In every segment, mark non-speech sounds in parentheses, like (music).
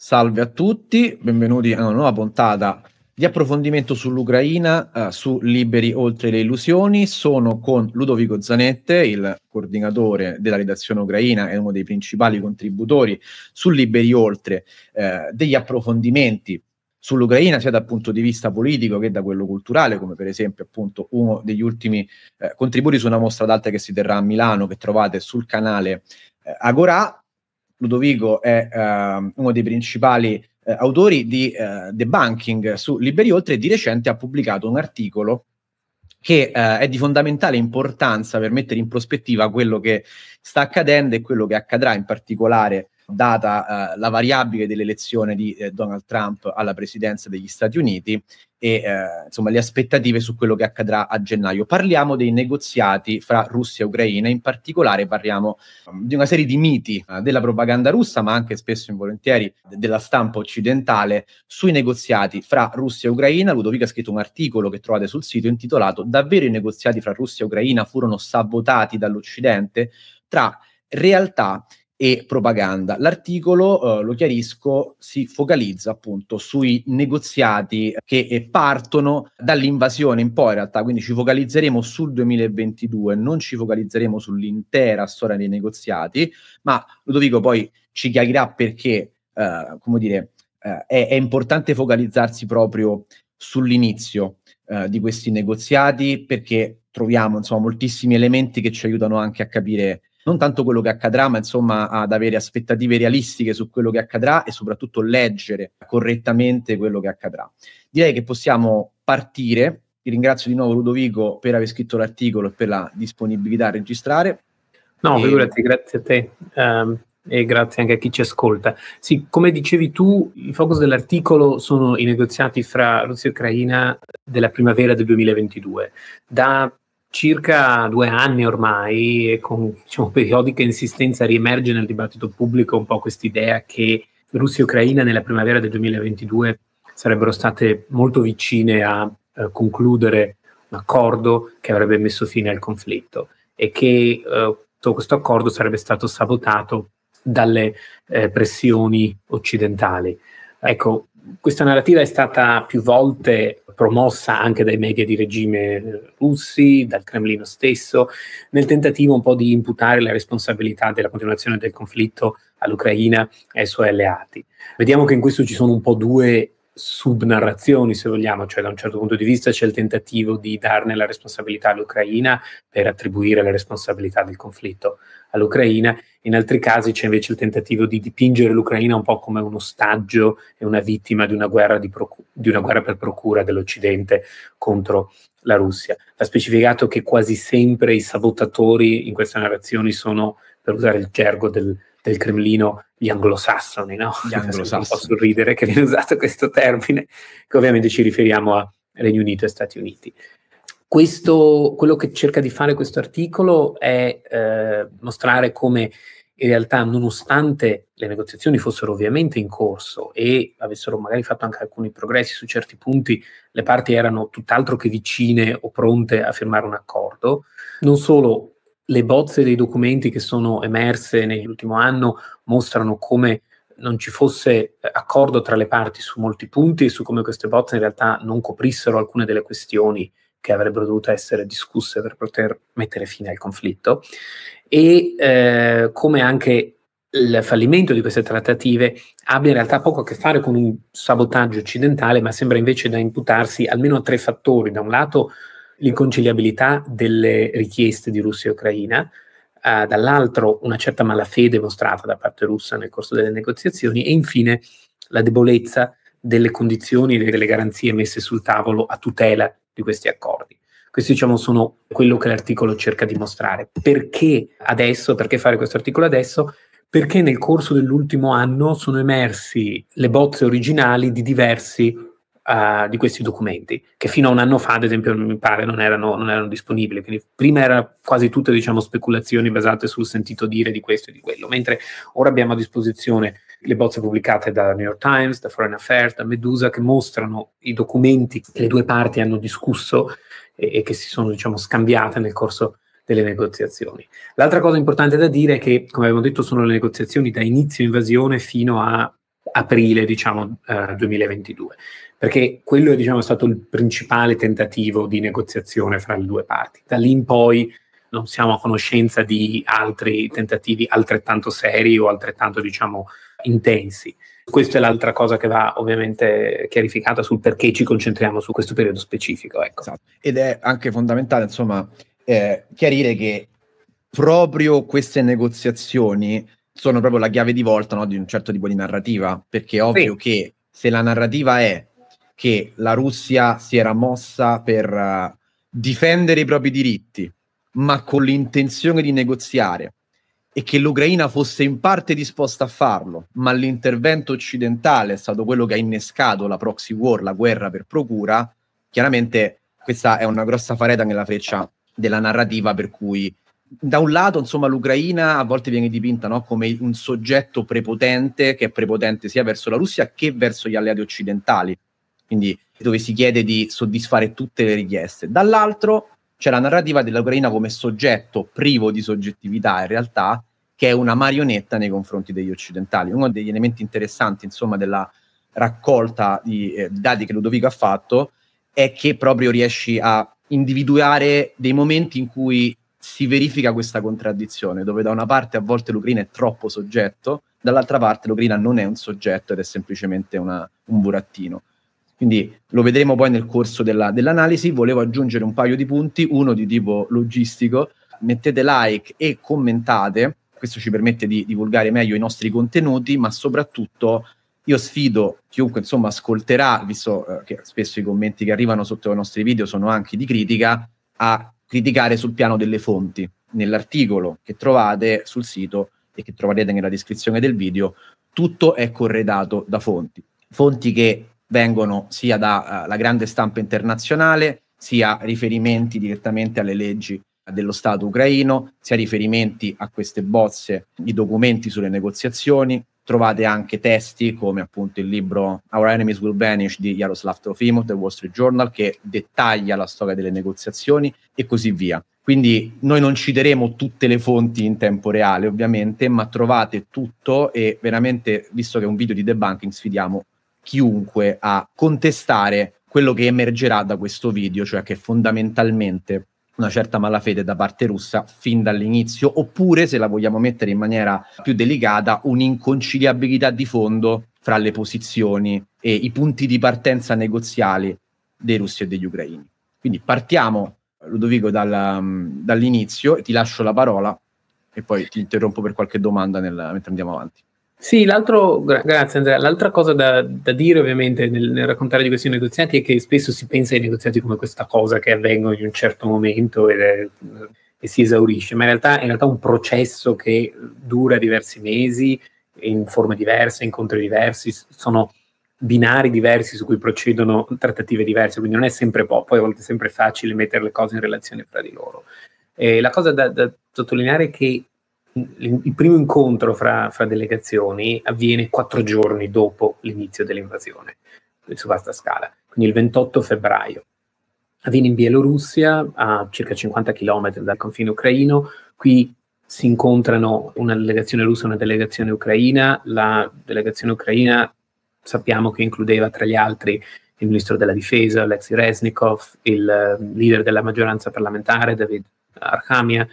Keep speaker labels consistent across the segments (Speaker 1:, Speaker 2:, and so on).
Speaker 1: Salve a tutti, benvenuti a una nuova puntata di approfondimento sull'Ucraina, eh, su Liberi oltre le illusioni. Sono con Ludovico Zanette, il coordinatore della redazione ucraina e uno dei principali contributori su Liberi oltre eh, degli approfondimenti sull'Ucraina sia dal punto di vista politico che da quello culturale, come per esempio appunto uno degli ultimi eh, contributi su una mostra d'arte che si terrà a Milano che trovate sul canale eh, Agorà Ludovico è eh, uno dei principali eh, autori di eh, debunking su Liberi Oltre e di recente ha pubblicato un articolo che eh, è di fondamentale importanza per mettere in prospettiva quello che sta accadendo e quello che accadrà in particolare Certo. data eh, la variabile dell'elezione di eh, Donald Trump alla presidenza degli Stati Uniti e eh, insomma le aspettative su quello che accadrà a gennaio. Parliamo dei negoziati fra Russia e Ucraina, in particolare parliamo mm, di una serie di miti della propaganda russa, ma anche spesso involentieri della stampa occidentale sui negoziati fra Russia e Ucraina. Ludovica ha scritto un articolo che trovate sul sito intitolato Davvero i negoziati fra Russia e Ucraina furono sabotati dall'Occidente? Tra realtà e propaganda. L'articolo, eh, lo chiarisco, si focalizza appunto sui negoziati che eh, partono dall'invasione in poi in realtà, quindi ci focalizzeremo sul 2022, non ci focalizzeremo sull'intera storia dei negoziati, ma Ludovico poi ci chiarirà perché, eh, come dire, eh, è, è importante focalizzarsi proprio sull'inizio eh, di questi negoziati perché troviamo insomma moltissimi elementi che ci aiutano anche a capire non tanto quello che accadrà, ma insomma ad avere aspettative realistiche su quello che accadrà e soprattutto leggere correttamente quello che accadrà. Direi che possiamo partire. Ti ringrazio di nuovo Ludovico per aver scritto l'articolo e per la disponibilità a registrare. No, figurati,
Speaker 2: grazie a te. Um e grazie anche a chi ci ascolta. Sì, come dicevi tu, il focus dell'articolo sono i negoziati fra Russia e Ucraina della primavera del 2022. Da circa due anni ormai e con diciamo, periodica insistenza riemerge nel dibattito pubblico un po' quest'idea che Russia e Ucraina nella primavera del 2022 sarebbero state molto vicine a eh, concludere un accordo che avrebbe messo fine al conflitto e che eh, questo accordo sarebbe stato sabotato dalle eh, pressioni occidentali. Ecco, questa narrativa è stata più volte promossa anche dai media di regime eh, russi, dal Cremlino stesso, nel tentativo un po' di imputare la responsabilità della continuazione del conflitto all'Ucraina e ai suoi alleati. Vediamo che in questo ci sono un po' due subnarrazioni, se vogliamo, cioè da un certo punto di vista c'è il tentativo di darne la responsabilità all'Ucraina per attribuire la responsabilità del conflitto all'Ucraina, in altri casi c'è invece il tentativo di dipingere l'Ucraina un po' come un ostaggio e una vittima di una guerra, di procu- di una guerra per procura dell'Occidente contro la Russia. Ha specificato che quasi sempre i sabotatori in questa narrazione sono, per usare il gergo del del Cremlino gli anglosassoni, no? Gli (laughs) anglosassoni. Un po' sorridere che viene usato questo termine, che ovviamente ci riferiamo a Regno Unito e Stati Uniti. Questo, quello che cerca di fare questo articolo è eh, mostrare come in realtà, nonostante le negoziazioni fossero ovviamente in corso e avessero magari fatto anche alcuni progressi su certi punti, le parti erano tutt'altro che vicine o pronte a firmare un accordo. Non solo le bozze dei documenti che sono emerse nell'ultimo anno mostrano come non ci fosse eh, accordo tra le parti su molti punti e su come queste bozze in realtà non coprissero alcune delle questioni che avrebbero dovuto essere discusse per poter mettere fine al conflitto e eh, come anche il fallimento di queste trattative abbia in realtà poco a che fare con un sabotaggio occidentale, ma sembra invece da imputarsi almeno a tre fattori. Da un lato l'inconciliabilità delle richieste di Russia e Ucraina, eh, dall'altro una certa malafede mostrata da parte russa nel corso delle negoziazioni e infine la debolezza delle condizioni e delle garanzie messe sul tavolo a tutela di questi accordi. Questi diciamo sono quello che l'articolo cerca di mostrare. Perché adesso, perché fare questo articolo adesso? Perché nel corso dell'ultimo anno sono emersi le bozze originali di diversi uh, di questi documenti, che fino a un anno fa, ad esempio, mi pare non erano, non erano disponibili. Quindi prima erano quasi tutte diciamo, speculazioni basate sul sentito dire di questo e di quello, mentre ora abbiamo a disposizione le bozze pubblicate da New York Times, da Foreign Affairs, da Medusa, che mostrano i documenti che le due parti hanno discusso e, e che si sono diciamo, scambiate nel corso delle negoziazioni. L'altra cosa importante da dire è che, come abbiamo detto, sono le negoziazioni da inizio invasione fino a aprile diciamo, eh, 2022 perché quello diciamo, è stato il principale tentativo di negoziazione fra le due parti. Da lì in poi non siamo a conoscenza di altri tentativi altrettanto seri o altrettanto diciamo, intensi. Questa è l'altra cosa che va ovviamente chiarificata sul perché ci concentriamo su questo periodo specifico. Ecco.
Speaker 1: Esatto. Ed è anche fondamentale insomma, eh, chiarire che proprio queste negoziazioni sono proprio la chiave di volta no, di un certo tipo di narrativa, perché è ovvio sì. che se la narrativa è che la Russia si era mossa per uh, difendere i propri diritti, ma con l'intenzione di negoziare e che l'Ucraina fosse in parte disposta a farlo, ma l'intervento occidentale è stato quello che ha innescato la proxy war, la guerra per procura, chiaramente questa è una grossa fareta nella freccia della narrativa per cui da un lato, insomma, l'Ucraina a volte viene dipinta no, come un soggetto prepotente, che è prepotente sia verso la Russia che verso gli alleati occidentali, quindi dove si chiede di soddisfare tutte le richieste. Dall'altro c'è la narrativa dell'Ucraina come soggetto privo di soggettività in realtà, che è una marionetta nei confronti degli occidentali. Uno degli elementi interessanti, insomma, della raccolta di eh, dati che Ludovico ha fatto è che proprio riesci a individuare dei momenti in cui si verifica questa contraddizione, dove da una parte a volte l'Ucraina è troppo soggetto, dall'altra parte l'Ucraina non è un soggetto ed è semplicemente una, un burattino. Quindi lo vedremo poi nel corso della, dell'analisi. Volevo aggiungere un paio di punti, uno di tipo logistico. Mettete like e commentate, questo ci permette di divulgare meglio i nostri contenuti, ma soprattutto io sfido chiunque insomma ascolterà, visto eh, che spesso i commenti che arrivano sotto i nostri video sono anche di critica, a criticare sul piano delle fonti. Nell'articolo che trovate sul sito e che troverete nella descrizione del video, tutto è corredato da fonti. Fonti che vengono sia dalla eh, grande stampa internazionale, sia riferimenti direttamente alle leggi dello Stato ucraino, sia riferimenti a queste bozze di documenti sulle negoziazioni. Trovate anche testi come appunto il libro Our Enemies Will Vanish di Jaroslav Trofimov del Wall Street Journal che dettaglia la storia delle negoziazioni e così via. Quindi noi non citeremo tutte le fonti in tempo reale ovviamente, ma trovate tutto e veramente, visto che è un video di debunking, sfidiamo chiunque a contestare quello che emergerà da questo video, cioè che fondamentalmente una certa malafede da parte russa fin dall'inizio, oppure, se la vogliamo mettere in maniera più delicata, un'inconciliabilità di fondo fra le posizioni e i punti di partenza negoziali dei russi e degli ucraini. Quindi partiamo, Ludovico, dal, mm, dall'inizio, ti lascio la parola e poi ti interrompo per qualche domanda nel, mentre andiamo avanti.
Speaker 2: Sì, l'altro, gra- grazie Andrea, l'altra cosa da, da dire ovviamente nel, nel, raccontare di questi negoziati è che spesso si pensa ai negoziati come questa cosa che avvengono in un certo momento e, e si esaurisce, ma in realtà è in realtà un processo che dura diversi mesi in forme diverse, incontri diversi, sono binari diversi su cui procedono trattative diverse, quindi non è sempre po- poi a volte è sempre facile mettere le cose in relazione fra di loro. Eh, la cosa da, da sottolineare è che il, primo incontro fra, fra, delegazioni avviene quattro giorni dopo l'inizio dell'invasione su vasta scala, quindi il 28 febbraio. Avviene in Bielorussia, a circa 50 km dal confine ucraino. Qui si incontrano una delegazione russa e una delegazione ucraina. La delegazione ucraina sappiamo che includeva tra gli altri il ministro della difesa Alexei Reznikov, il eh, leader della maggioranza parlamentare David Arhamia,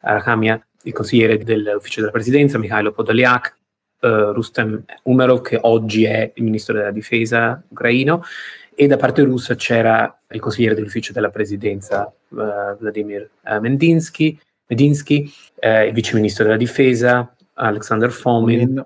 Speaker 2: Arhamia il consigliere dell'ufficio della presidenza, Mikhailo Podoliak, eh, Rustem Umerov, che oggi è il ministro della difesa ucraino, e da parte russa c'era il consigliere dell'ufficio della presidenza eh, Vladimir eh, Mendinsky, Medinsky, eh, il vice ministro della difesa Alexander Fomin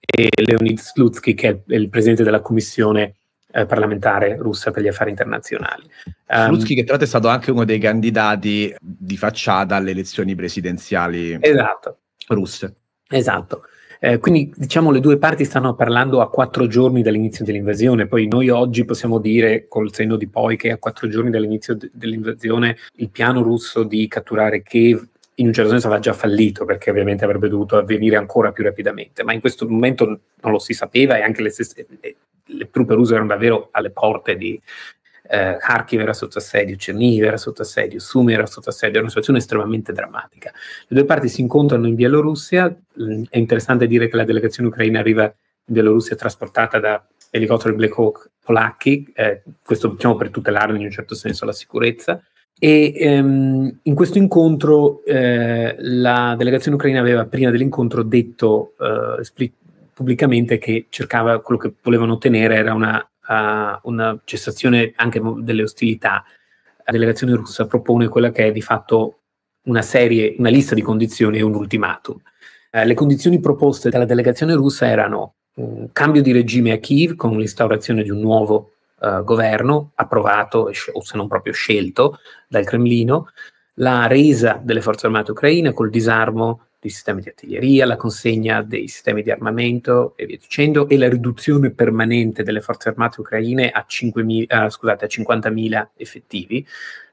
Speaker 2: e Leonid Slutsky, che è il
Speaker 1: presidente della commissione eh, parlamentare russa per gli affari internazionali. Ehm, Slutsky che tra l'altro è stato anche uno dei candidati di facciata alle elezioni presidenziali esatto. russe. Esatto. Eh, quindi diciamo le due parti stanno parlando a quattro giorni
Speaker 2: dall'inizio dell'invasione, poi noi oggi possiamo dire col senno di poi che a quattro giorni dall'inizio de- dell'invasione il piano russo di catturare Kiev in un certo senso aveva già fallito perché ovviamente avrebbe dovuto avvenire ancora più rapidamente, ma in questo momento non lo si sapeva e anche le, stesse, le, eh, le truppe russe erano davvero alle porte di eh, Kharkiv era sotto assedio, Chernihiv era sotto assedio, Sumi era sotto assedio, era una situazione estremamente drammatica. Le due parti si incontrano in Bielorussia, mm, è interessante dire che la delegazione ucraina arriva in Bielorussia trasportata da elicotteri Black Hawk polacchi, eh, questo diciamo per tutelarne in un certo senso la sicurezza, e ehm, in questo incontro eh, la delegazione ucraina aveva prima dell'incontro detto eh, pubblicamente che cercava quello che volevano ottenere era una, uh, una cessazione anche delle ostilità. La delegazione russa propone quella che è di fatto una serie, una lista di condizioni e un ultimatum. Eh, le condizioni proposte dalla delegazione russa erano un cambio di regime a Kiev con l'instaurazione di un nuovo eh, governo approvato, o se non proprio scelto, dal Cremlino, la resa delle forze armate ucraine col disarmo dei sistemi di artiglieria, la consegna dei sistemi di armamento e via dicendo, e la riduzione permanente delle forze armate ucraine a, 5.000, eh, scusate, a 50.000 effettivi.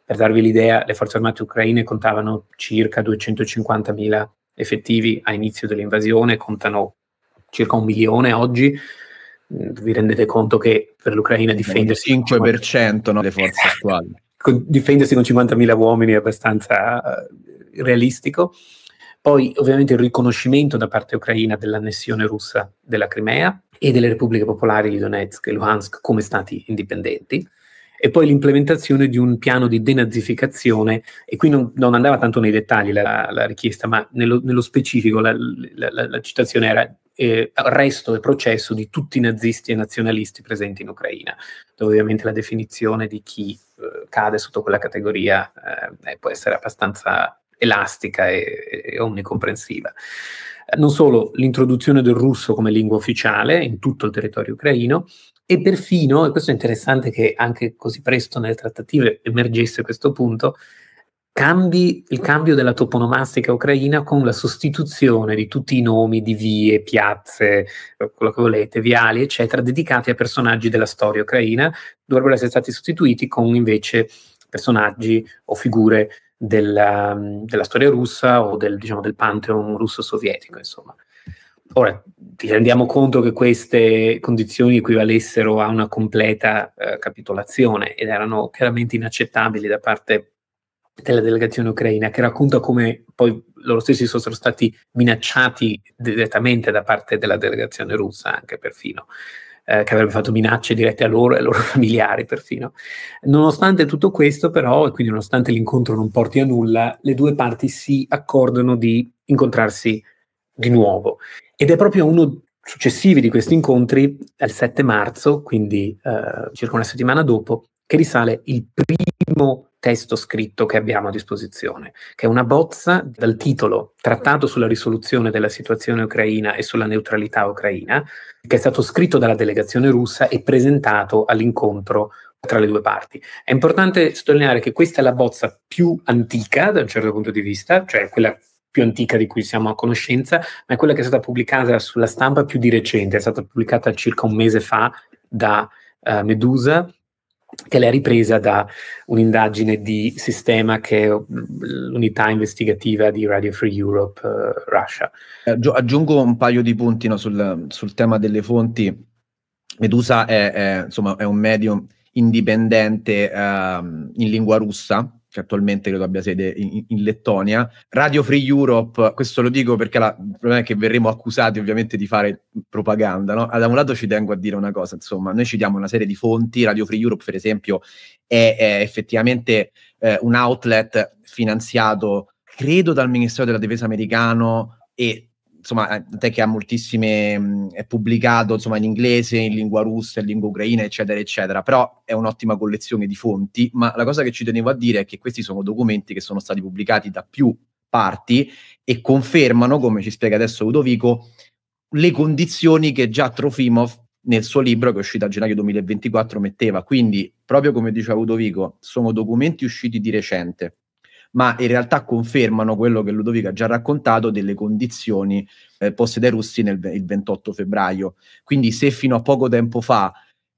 Speaker 2: Per darvi l'idea, le forze armate ucraine contavano circa 250.000 effettivi a inizio dell'invasione, contano circa un milione oggi, Mm, vi rendete conto che per l'Ucraina difendersi... Il 5% delle forze eh, attuali. (laughs) difendersi con 50.000 uomini è abbastanza uh, realistico. Poi ovviamente il riconoscimento da parte ucraina dell'annessione russa della Crimea e delle repubbliche popolari di Donetsk e Luhansk come stati indipendenti e poi l'implementazione di un piano di denazificazione, e qui non, non andava tanto nei dettagli la, la richiesta, ma nello, nello specifico la, la, la, citazione era eh, resto e processo di tutti i nazisti e nazionalisti presenti in Ucraina, dove ovviamente la definizione di chi eh, cade sotto quella categoria eh, eh può essere abbastanza elastica e, e onnicomprensiva. Eh, non solo l'introduzione del russo come lingua ufficiale in tutto il territorio ucraino, e perfino, e questo è interessante che anche così presto nelle trattative emergesse questo punto, cambi il cambio della toponomastica ucraina con la sostituzione di tutti i nomi di vie, piazze, eh, quello che volete, viali, eccetera, dedicati a personaggi della storia ucraina, dovrebbero essere stati sostituiti con invece personaggi o figure della, della storia russa o del, diciamo, del pantheon russo-sovietico, insomma. Ora, ti rendiamo conto che queste condizioni equivalessero a una completa eh, capitolazione ed erano chiaramente inaccettabili da parte della delegazione ucraina che racconta come poi loro stessi sono stati minacciati direttamente da parte della delegazione russa, anche perfino, eh, che avrebbe fatto minacce dirette a loro e ai loro (laughs) familiari perfino. Nonostante tutto questo, però, e quindi nonostante l'incontro non porti a nulla, le due parti si accordano di incontrarsi di nuovo. Ed è proprio uno successivi di questi incontri, il 7 marzo, quindi eh, circa una settimana dopo, che risale il primo testo scritto che abbiamo a disposizione, che è una bozza dal titolo Trattato sulla risoluzione della situazione ucraina e sulla neutralità ucraina, che è stato scritto dalla delegazione russa e presentato all'incontro tra le due parti. È importante sottolineare che questa è la bozza più antica da un certo punto di vista, cioè quella più antica di cui siamo a conoscenza, ma è quella che è stata pubblicata sulla stampa più di recente, è stata pubblicata circa un mese fa da uh, Medusa che lei è ripresa da un'indagine di sistema che è mm, l'unità investigativa di Radio Free Europe eh,
Speaker 1: Russia. Eh, aggiungo un paio di punti no, sul, sul, tema delle fonti. Medusa è, è, insomma, è un medium indipendente eh, in lingua russa, che attualmente credo abbia sede in, in, Lettonia. Radio Free Europe, questo lo dico perché la, il problema è che verremo accusati ovviamente di fare propaganda, no? Da un lato ci tengo a dire una cosa, insomma, noi ci diamo una serie di fonti, Radio Free Europe per esempio è, è effettivamente eh, un outlet finanziato, credo, dal Ministero della Difesa americano e insomma, eh, te che ha moltissime, mm, è pubblicato insomma, in inglese, in lingua russa, in lingua ucraina, eccetera, eccetera, però è un'ottima collezione di fonti, ma la cosa che ci tenevo a dire è che questi sono documenti che sono stati pubblicati da più parti e confermano, come ci spiega adesso Ludovico, le condizioni che già Trofimov nel suo libro che è uscito a gennaio 2024 metteva. Quindi, proprio come diceva Ludovico, sono documenti usciti di recente, ma in realtà confermano quello che Ludovico ha già raccontato delle condizioni eh, poste dai russi nel, il 28 febbraio. Quindi se fino a poco tempo fa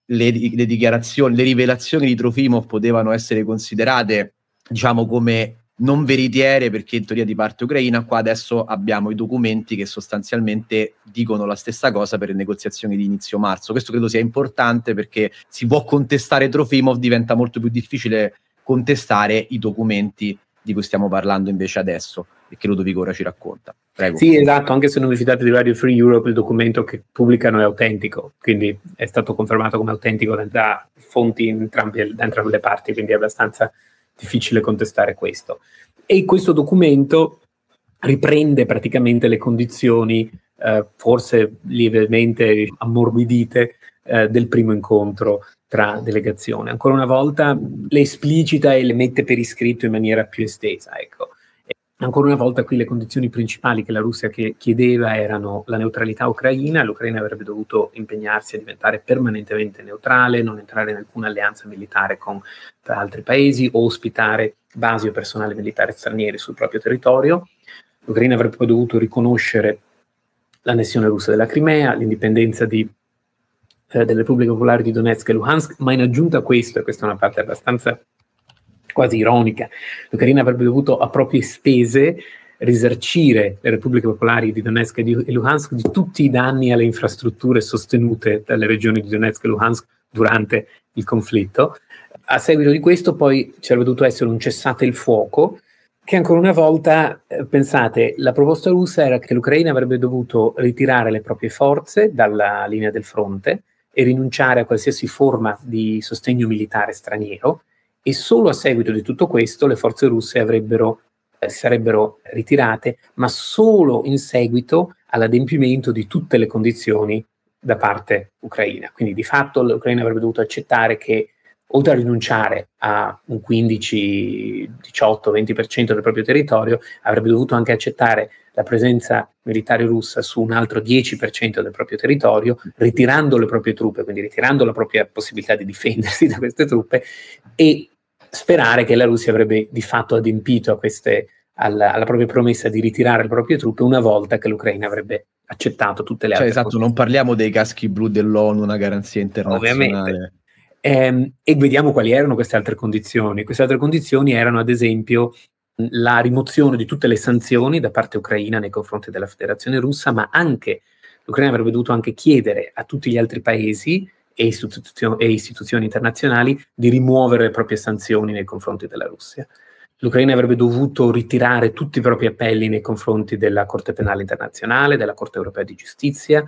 Speaker 1: le, le dichiarazioni, le rivelazioni di Trofimov potevano essere considerate diciamo come non veritiere perché in teoria di parte ucraina, qua adesso abbiamo i documenti che sostanzialmente dicono la stessa cosa per le negoziazioni di inizio marzo. Questo credo sia importante perché si può contestare Trofimov, diventa molto più difficile contestare i documenti di cui stiamo parlando invece adesso e che Ludovico ora ci racconta. Prego. Sì,
Speaker 2: esatto, anche se non vi fidate di Radio Free Europe, il documento che pubblicano è autentico, quindi è stato confermato come autentico da, fonti entrambi, da entrambe le parti, quindi è abbastanza difficile contestare questo. E questo documento riprende praticamente le condizioni, eh, forse lievemente ammorbidite, eh, del primo incontro tra delegazione. Ancora una volta le esplicita e le mette per iscritto in maniera più estesa. Ecco. Ancora una volta qui le condizioni principali che la Russia che chiedeva erano la neutralità ucraina, l'Ucraina avrebbe dovuto impegnarsi a diventare permanentemente neutrale, non entrare in alcuna alleanza militare con altri paesi o ospitare basi o personale militare stranieri sul proprio territorio. L'Ucraina avrebbe poi dovuto riconoscere l'annessione russa della Crimea, l'indipendenza di eh, delle Repubbliche Popolari di Donetsk e Luhansk, ma in aggiunta a questo, e questa è una parte abbastanza quasi ironica, l'Ucraina avrebbe dovuto a proprie spese risarcire le repubbliche popolari di Donetsk e, di, Luhansk di tutti i danni alle infrastrutture sostenute dalle regioni di Donetsk e Luhansk durante il conflitto. A seguito di questo poi ci sarebbe dovuto essere un cessate il fuoco che ancora una volta, eh, pensate, la proposta russa era che l'Ucraina avrebbe dovuto ritirare le proprie forze dalla linea del fronte, e rinunciare a qualsiasi forma di sostegno militare straniero e solo a seguito di tutto questo le forze russe avrebbero, eh, sarebbero ritirate, ma solo in seguito all'adempimento di tutte le condizioni da parte ucraina. Quindi di fatto l'Ucraina avrebbe dovuto accettare che oltre a rinunciare a un 15, 18, 20% del proprio territorio, avrebbe dovuto anche accettare la presenza militare russa su un altro 10% del proprio territorio, ritirando le proprie truppe, quindi ritirando la propria possibilità di difendersi (laughs) da queste truppe e sperare che la Russia avrebbe di fatto adempito queste, alla, alla, propria promessa di ritirare le proprie truppe una volta che l'Ucraina avrebbe accettato tutte le cioè, altre. Esatto, cose.
Speaker 1: non parliamo dei caschi blu dell'ONU, una garanzia internazionale. Ovviamente
Speaker 2: Ehm, e vediamo quali erano queste altre condizioni. Queste altre condizioni erano, ad esempio, la rimozione di tutte le sanzioni da parte ucraina nei confronti della Federazione russa, ma anche l'Ucraina avrebbe dovuto anche chiedere a tutti gli altri paesi e, istituzio- e istituzioni internazionali di rimuovere le proprie sanzioni nei confronti della Russia. L'Ucraina avrebbe dovuto ritirare tutti i propri appelli nei confronti della Corte Penale Internazionale, della Corte Europea di Giustizia,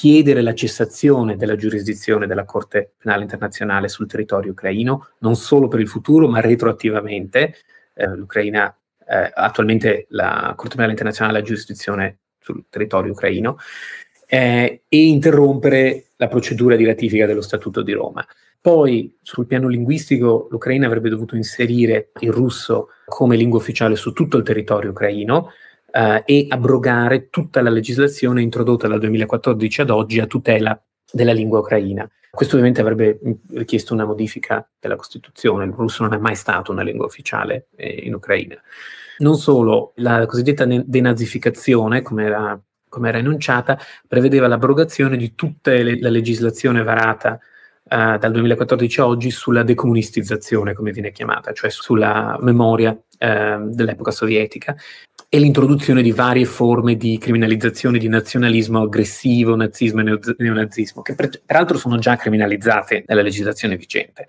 Speaker 2: chiedere la cessazione della giurisdizione della Corte Penale Internazionale sul territorio ucraino, non solo per il futuro, ma retroattivamente. Eh, L'Ucraina, eh, attualmente la Corte Penale Internazionale ha giurisdizione sul territorio ucraino, eh, e interrompere la procedura di ratifica dello Statuto di Roma. Poi sul piano linguistico l'Ucraina avrebbe dovuto inserire il russo come lingua ufficiale su tutto il territorio ucraino, eh, e abrogare tutta la legislazione introdotta dal 2014 ad oggi a tutela della lingua ucraina. Questo ovviamente avrebbe mm, richiesto una modifica della Costituzione, il russo non è mai stato una lingua ufficiale eh, in Ucraina. Non solo, la cosiddetta denazificazione, come era, come era enunciata, prevedeva l'abrogazione di tutta le, la legislazione varata eh, dal 2014 a oggi sulla decomunistizzazione, come viene chiamata, cioè sulla memoria eh, dell'epoca sovietica e l'introduzione di varie forme di criminalizzazione di nazionalismo aggressivo, nazismo e neonazismo, che per, peraltro sono già criminalizzate nella legislazione vigente.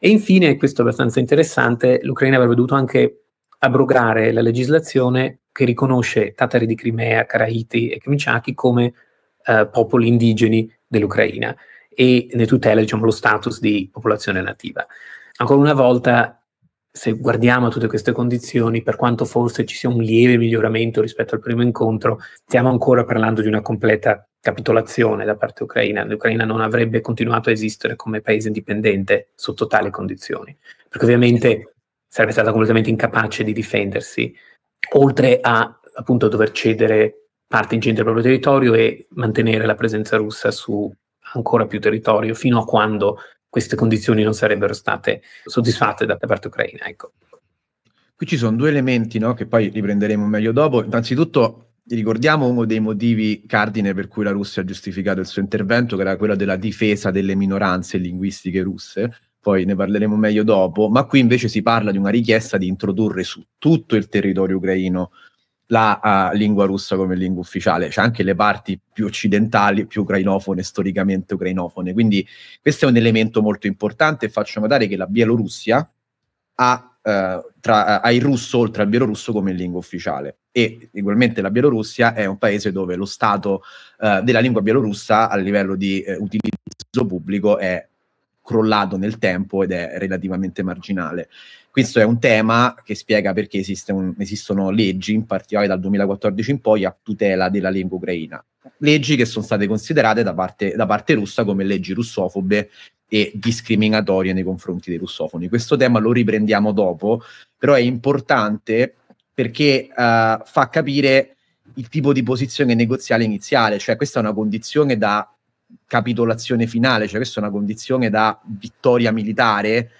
Speaker 2: E infine, questo è abbastanza interessante, l'Ucraina avrebbe dovuto anche abrogare la legislazione che riconosce tatari di Crimea, Karaiti e Kamiciaki come eh, popoli indigeni dell'Ucraina e ne tutela diciamo, lo status di popolazione nativa. Ancora una volta, se guardiamo a tutte queste condizioni, per quanto forse ci sia un lieve miglioramento rispetto al primo incontro, stiamo ancora parlando di una completa capitolazione da parte ucraina. L'Ucraina non avrebbe continuato a esistere come paese indipendente sotto tali condizioni, perché ovviamente sarebbe stata completamente incapace di difendersi, oltre a appunto dover cedere parte ingente del proprio territorio e mantenere la presenza russa su ancora più territorio fino a quando queste condizioni non sarebbero state soddisfatte da, parte ucraina. Ecco.
Speaker 1: Qui ci sono due elementi no, che poi riprenderemo meglio dopo. Innanzitutto ricordiamo uno dei motivi cardine per cui la Russia ha giustificato il suo intervento, che era quello della difesa delle minoranze linguistiche russe, poi ne parleremo meglio dopo, ma qui invece si parla di una richiesta di introdurre su tutto il territorio ucraino la uh, lingua russa come lingua ufficiale, c'è cioè anche le parti più occidentali, più ucrainofone, storicamente ucrainofone. Quindi questo è un elemento molto importante e faccio notare che la Bielorussia ha, uh, tra, eh, ha il russo oltre al bielorusso come lingua ufficiale e ugualmente la Bielorussia è un paese dove lo stato uh, della lingua bielorussa a livello di utilizzo pubblico è crollato nel tempo ed è relativamente marginale. Questo è un tema che spiega perché esiste un, esistono leggi, in particolare dal 2014 in poi, a tutela della lingua ucraina. Leggi che sono state considerate da parte, da parte russa come leggi russofobe e discriminatorie nei confronti dei russofoni. Questo tema lo riprendiamo dopo, però è importante perché uh, fa capire il tipo di posizione negoziale iniziale, cioè questa è una condizione da capitolazione finale, cioè questa è una condizione da vittoria militare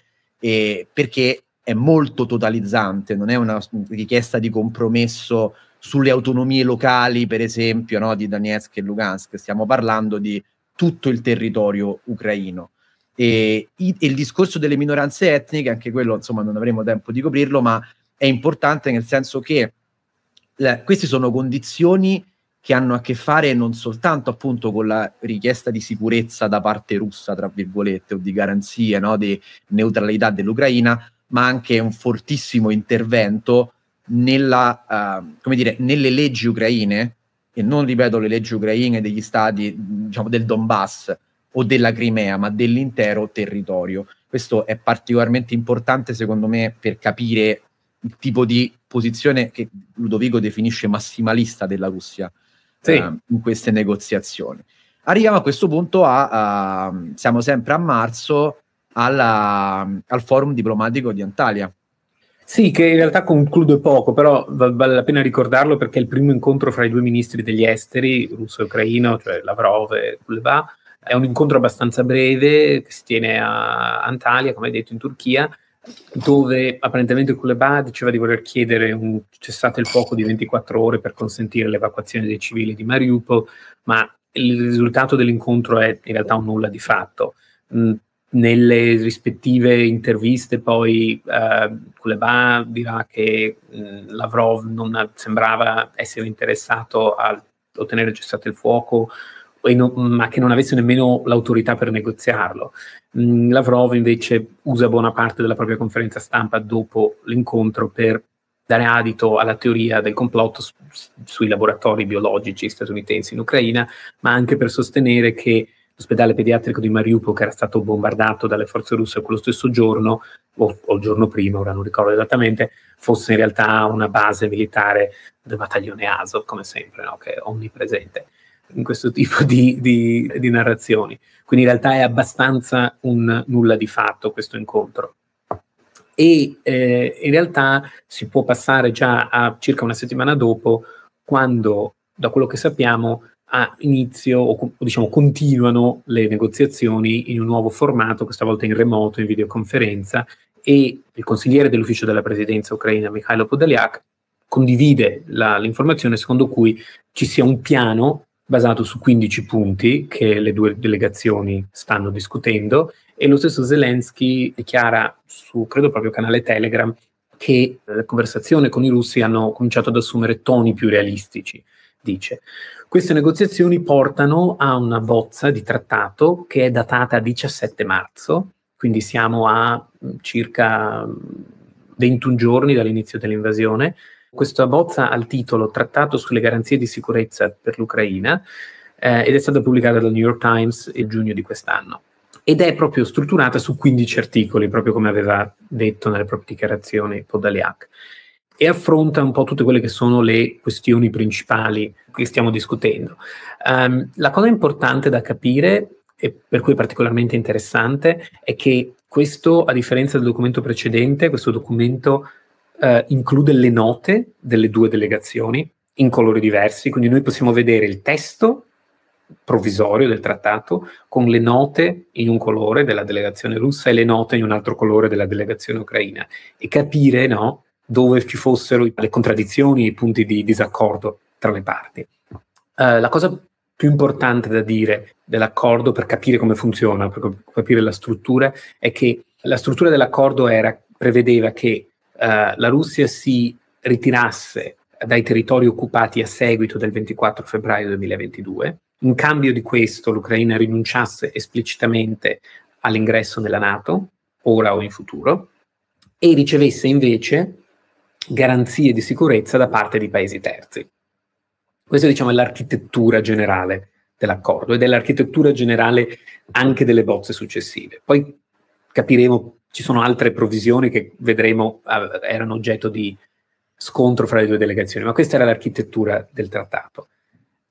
Speaker 1: eh, perché è molto totalizzante, non è una richiesta di compromesso sulle autonomie locali, per esempio, no, di Donetsk e Lugansk, stiamo parlando di tutto il territorio ucraino. E, e, il discorso delle minoranze etniche, anche quello insomma non avremo tempo di coprirlo, ma è importante nel senso che le, queste sono condizioni che hanno a che fare non soltanto appunto con la richiesta di sicurezza da parte russa, tra virgolette, o di garanzie no, di neutralità dell'Ucraina, ma anche un fortissimo intervento nella, uh, come dire, nelle leggi ucraine, e non ripeto le leggi ucraine degli stati diciamo, del Donbass o della Crimea, ma dell'intero territorio. Questo è particolarmente importante secondo me per capire il tipo di posizione che Ludovico definisce massimalista della Russia, sì. eh, in queste negoziazioni. Arriviamo a questo punto, a, a, siamo sempre a marzo, alla, al forum diplomatico di Antalya.
Speaker 2: Sì, che in realtà conclude poco, però vale la pena ricordarlo perché è il primo incontro fra i due ministri degli esteri, russo e ucraino, cioè Lavrov e Kuleba. È un incontro abbastanza breve che si tiene a Antalya, come hai detto, in Turchia, dove apparentemente Kuleba diceva di voler chiedere un cessate il fuoco di 24 ore per consentire l'evacuazione dei civili di Mariupol, ma il risultato dell'incontro è in realtà un nulla di fatto. Mm, nelle rispettive interviste poi eh, Kuleba dirà che mh, mm, Lavrov non sembrava essere interessato a ottenere cessate il fuoco, ma che non avesse nemmeno l'autorità per negoziarlo. Mm, Lavrov invece usa buona parte della propria conferenza stampa dopo l'incontro per dare adito alla teoria del complotto su, sui laboratori biologici statunitensi in Ucraina, ma anche per sostenere che l'ospedale pediatrico di Mariupol, che era stato bombardato dalle forze russe quello stesso giorno, o, o, il giorno prima, ora non ricordo esattamente, fosse in realtà una base militare del battaglione ASO, come sempre, no? che è onnipresente in questo tipo di, di, di narrazioni. Quindi in realtà è abbastanza un nulla di fatto questo incontro e eh, in realtà si può passare già a circa una settimana dopo quando, da quello che sappiamo, ha inizio o, o diciamo continuano le negoziazioni in un nuovo formato, questa volta in remoto, in videoconferenza e il consigliere dell'ufficio della presidenza ucraina Mikhailo Podolyak condivide la, l'informazione secondo cui ci sia un piano basato su 15 punti che le due delegazioni stanno discutendo e lo stesso Zelensky dichiara su, credo proprio canale Telegram, che la conversazione con i russi hanno cominciato ad assumere toni più realistici, dice. Queste negoziazioni portano a una bozza di trattato che è datata 17 marzo, quindi siamo a mm, circa 21 mm, giorni dall'inizio dell'invasione, questa bozza ha il titolo Trattato sulle garanzie di sicurezza per l'Ucraina eh, ed è stata pubblicata dal New York Times il giugno di quest'anno ed è proprio strutturata su 15 articoli, proprio come aveva detto nelle proprie dichiarazioni Podaliak e affronta un po' tutte quelle che sono le questioni principali che stiamo discutendo. Um, la cosa importante da capire, e per cui è particolarmente interessante, è che questo, a differenza del documento precedente, questo documento eh, include le note delle due delegazioni in colori diversi, quindi noi possiamo vedere il testo provvisorio del trattato con le note in un colore della delegazione russa e le note in un altro colore della delegazione ucraina e capire no, dove ci fossero le contraddizioni, i punti di disaccordo tra le parti. Uh, la cosa più importante da dire dell'accordo per capire come funziona, per capire la struttura, è che la struttura dell'accordo era, prevedeva che eh, la Russia si ritirasse dai territori occupati a seguito del 24 febbraio 2022. In cambio di questo l'Ucraina rinunciasse esplicitamente all'ingresso nella Nato, ora o in futuro, e ricevesse invece garanzie di sicurezza da parte di paesi terzi. Questa diciamo, è l'architettura generale dell'accordo ed è l'architettura generale anche delle bozze successive. Poi capiremo ci sono altre provisioni che vedremo eh, erano oggetto di scontro fra le due delegazioni, ma questa era l'architettura del trattato.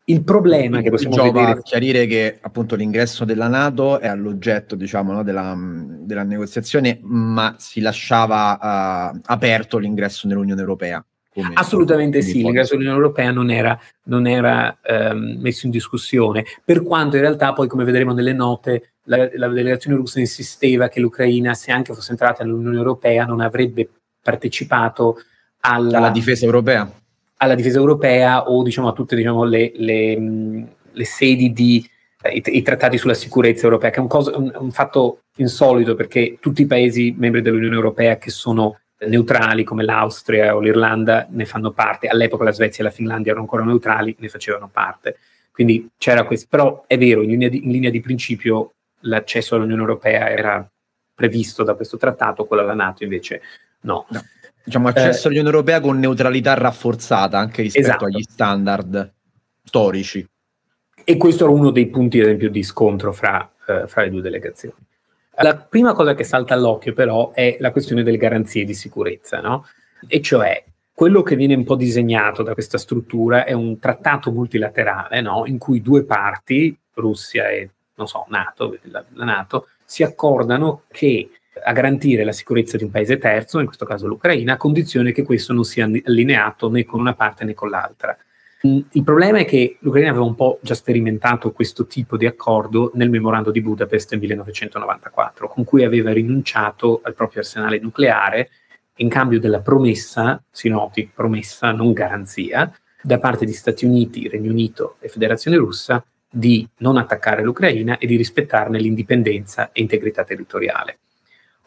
Speaker 2: Il problema Quindi che possiamo giova vedere...
Speaker 1: chiarire che appunto l'ingresso della Nato è all'oggetto diciamo, no, della, della, negoziazione, ma si lasciava uh, aperto l'ingresso nell'Unione Europea.
Speaker 2: Come Assolutamente sì, l'ingresso dell'Unione Europea non era, non era ehm, messo in discussione, per quanto in realtà poi, come vedremo nelle note, la, la delegazione russa insisteva che l'Ucraina, se anche fosse entrata nell'Unione Europea, non avrebbe partecipato alla, alla difesa europea. Alla difesa europea o diciamo, a tutte diciamo, le, le, le, sedi di... Eh, I, i, trattati sulla sicurezza europea, che è un, cosa, un, un, fatto insolito perché tutti i paesi membri dell'Unione Europea che sono neutrali come l'Austria o l'Irlanda ne fanno parte, all'epoca la Svezia e la Finlandia erano ancora neutrali, ne facevano parte. Quindi c'era questo, però è vero, in linea di, in linea di principio l'accesso all'Unione Europea era previsto da questo trattato, quello alla Nato invece no. no.
Speaker 1: Diciamo accesso eh, all'Unione Europea con neutralità rafforzata anche rispetto esatto. agli standard
Speaker 2: storici. E questo era uno dei punti, ad esempio, di scontro fra, eh, fra le due delegazioni. La prima cosa che salta all'occhio però è la questione delle garanzie di sicurezza, no? E cioè quello che viene un po' disegnato da questa struttura è un trattato multilaterale, no? In cui due parti, Russia e non so, NATO, la, la NATO, si accordano che a garantire la sicurezza di un paese terzo, in questo caso l'Ucraina, a condizione che questo non sia allineato né con una parte né con l'altra. Mm, il problema è che l'Ucraina aveva un po' già sperimentato questo tipo di accordo nel memorando di Budapest del 1994, con cui aveva rinunciato al proprio arsenale nucleare in cambio della promessa, si noti, promessa, non garanzia, da parte di Stati Uniti, Regno Unito e Federazione Russa di non attaccare l'Ucraina e di rispettarne l'indipendenza e integrità territoriale.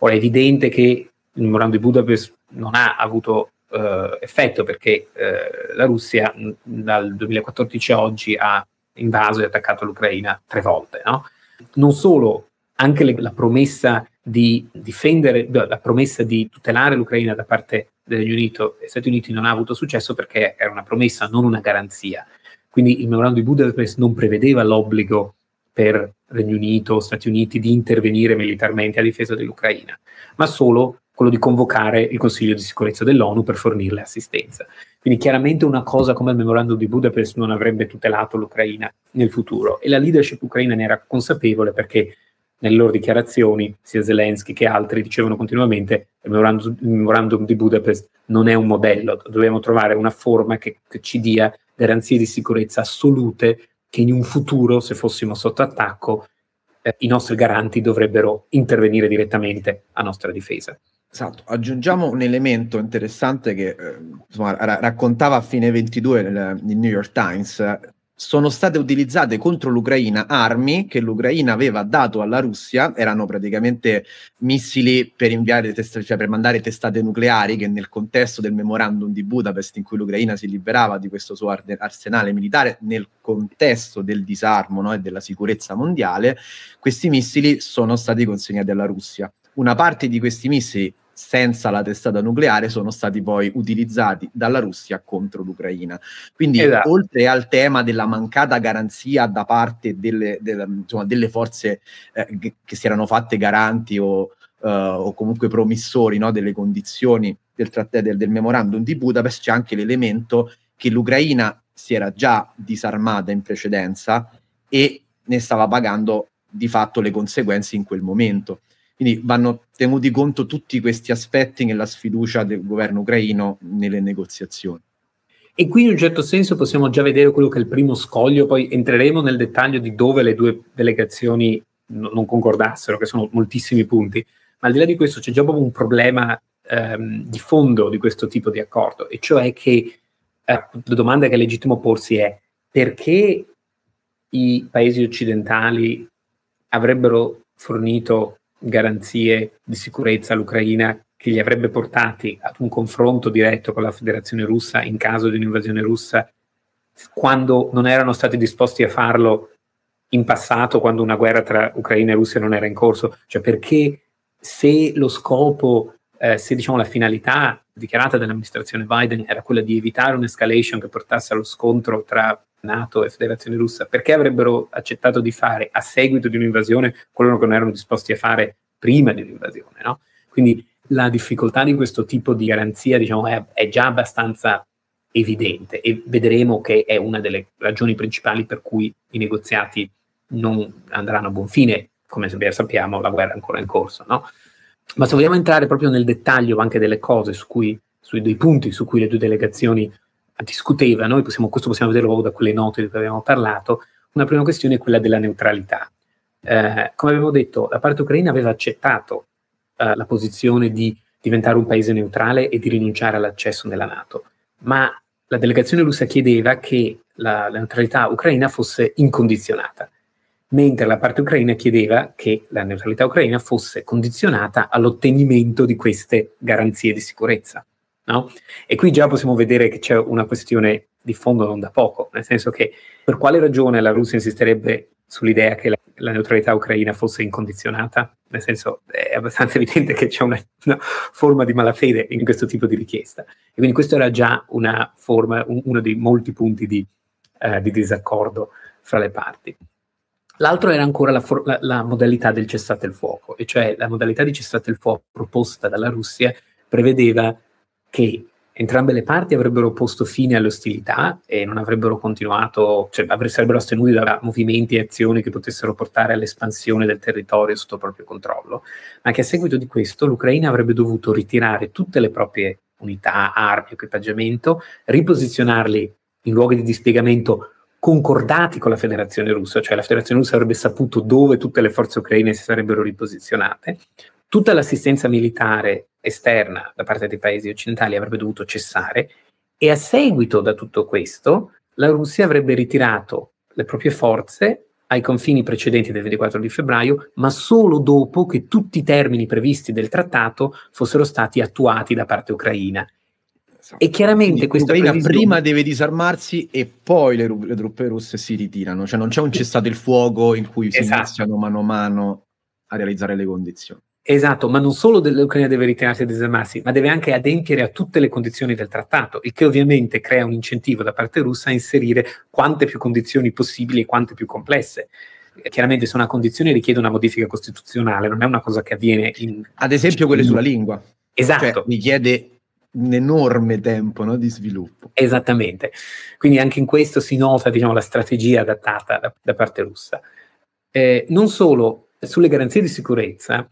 Speaker 2: Ora è evidente che il memorando di Budapest non ha avuto eh, effetto perché eh, la Russia dal 2014 a oggi ha invaso e attaccato l'Ucraina tre volte. No? Non solo, anche le, la promessa di difendere, la promessa di tutelare l'Ucraina da parte degli Unito, Stati Uniti non ha avuto successo perché era una promessa, non una garanzia. Quindi il memorandum di Budapest non prevedeva l'obbligo per Regno Unito, Stati Uniti di intervenire militarmente a difesa dell'Ucraina, ma solo quello di convocare il Consiglio di sicurezza dell'ONU per fornirle assistenza. Quindi chiaramente una cosa come il memorandum di Budapest non avrebbe tutelato l'Ucraina nel futuro e la leadership ucraina ne era consapevole perché nelle loro dichiarazioni sia Zelensky che altri dicevano continuamente il memorandum, il memorandum di Budapest non è un modello, dobbiamo trovare una forma che, che ci dia garanzie di sicurezza assolute che in un futuro, se fossimo sotto attacco, eh, i nostri garanti dovrebbero intervenire direttamente a nostra difesa.
Speaker 1: Esatto, aggiungiamo un elemento interessante che eh, insomma, ra- raccontava a fine 22 nel, il New York Times. Sono state utilizzate contro l'Ucraina armi che l'Ucraina aveva dato alla Russia, erano praticamente missili per, test- cioè per mandare testate nucleari che nel contesto del memorandum di Budapest in cui l'Ucraina si liberava di questo suo ar- arsenale militare nel contesto del disarmo no, e della sicurezza mondiale, questi missili sono stati consegnati alla Russia. Una parte di questi missili senza la testata nucleare sono stati poi utilizzati dalla Russia contro l'Ucraina. Quindi esatto. oltre al tema della mancata garanzia da parte delle, delle, insomma, delle forze eh, che, si erano fatte garanti o, eh, o comunque promissori no, delle condizioni del, tratte, del, del memorandum di Budapest, c'è anche l'elemento che l'Ucraina si era già disarmata in precedenza e ne stava pagando di fatto le conseguenze in quel momento. Quindi vanno tenuti conto tutti questi aspetti nella sfiducia del governo ucraino nelle negoziazioni. E qui in un certo senso possiamo già vedere quello che è il
Speaker 2: primo scoglio, poi entreremo nel dettaglio di dove le due delegazioni n- non concordassero, che sono moltissimi punti, ma al di là di questo c'è già proprio un problema ehm, di fondo di questo tipo di accordo, e cioè che eh, la domanda che è legittimo porsi è perché i paesi occidentali avrebbero fornito garanzie di sicurezza all'Ucraina che li avrebbe portati ad un confronto diretto con la Federazione russa in caso di un'invasione russa, quando non erano stati disposti a farlo in passato, quando una guerra tra Ucraina e Russia non era in corso? Cioè perché se lo scopo, eh, se diciamo la finalità dichiarata dall'amministrazione Biden era quella di evitare un'escalation che portasse allo scontro tra NATO e Federazione Russa, perché avrebbero accettato di fare a seguito di un'invasione quello che non erano disposti a fare prima di un'invasione, no? Quindi la difficoltà di questo tipo di garanzia, diciamo, è, è già abbastanza evidente e vedremo che è una delle ragioni principali per cui i negoziati non andranno a buon fine, come sappiamo la guerra è ancora in corso, no? Ma se vogliamo entrare proprio nel dettaglio anche delle cose su cui, sui dei punti su cui le due delegazioni discuteva, noi possiamo, questo possiamo vederlo proprio da quelle note di cui abbiamo parlato, una prima questione è quella della neutralità. Eh, come abbiamo detto, la parte ucraina aveva accettato eh, la posizione di diventare un paese neutrale e di rinunciare all'accesso nella Nato, ma la delegazione russa chiedeva che la, la neutralità ucraina fosse incondizionata, mentre la parte ucraina chiedeva che la neutralità ucraina fosse condizionata all'ottenimento di queste garanzie di sicurezza. No? E qui già possiamo vedere che c'è una questione di fondo non da poco, nel senso che per quale ragione la Russia insisterebbe sull'idea che la, la neutralità ucraina fosse incondizionata? Nel senso è abbastanza (laughs) evidente che c'è una, una, forma di malafede in questo tipo di richiesta. E quindi questo era già una forma, un, uno dei molti punti di, eh, di, disaccordo fra le parti. L'altro era ancora la, for- la, la modalità del cessate il fuoco, e cioè la modalità di cessate il fuoco proposta dalla Russia prevedeva che entrambe le parti avrebbero posto fine alle ostilità e non avrebbero continuato, cioè sarebbero astenuti da movimenti e azioni che potessero portare all'espansione del territorio sotto proprio controllo, ma che a seguito di questo l'Ucraina avrebbe dovuto ritirare tutte le proprie unità, armi, equipaggiamento, riposizionarli in luoghi di dispiegamento concordati con la Federazione russa, cioè la Federazione russa avrebbe saputo dove tutte le forze ucraine si sarebbero riposizionate, tutta l'assistenza militare esterna da parte dei paesi occidentali avrebbe dovuto cessare e a seguito da tutto questo la Russia avrebbe ritirato le proprie forze ai confini precedenti del 24 di febbraio, ma solo dopo che tutti i termini previsti del trattato fossero stati attuati da parte ucraina.
Speaker 1: Esatto. E chiaramente Quindi, questa Ucraina previsione... prima deve disarmarsi e poi le, le, truppe russe si ritirano, cioè non c'è un cessato il fuoco in cui esatto. si iniziano mano a mano a realizzare le condizioni. Esatto, ma non solo l'Ucraina deve ritirarsi e disarmarsi, ma deve anche adempiere a tutte
Speaker 2: le condizioni del trattato, il che ovviamente crea un incentivo da parte russa a inserire quante più condizioni possibili e quante più complesse. Chiaramente se una condizione richiede una modifica costituzionale, non è una cosa che avviene in... Ad esempio quelle sulla lingua. Esatto. Cioè, mi chiede un enorme tempo no, di sviluppo. Esattamente. Quindi anche in questo si nota diciamo, la strategia adattata da, da parte russa. Eh, non solo sulle garanzie di sicurezza,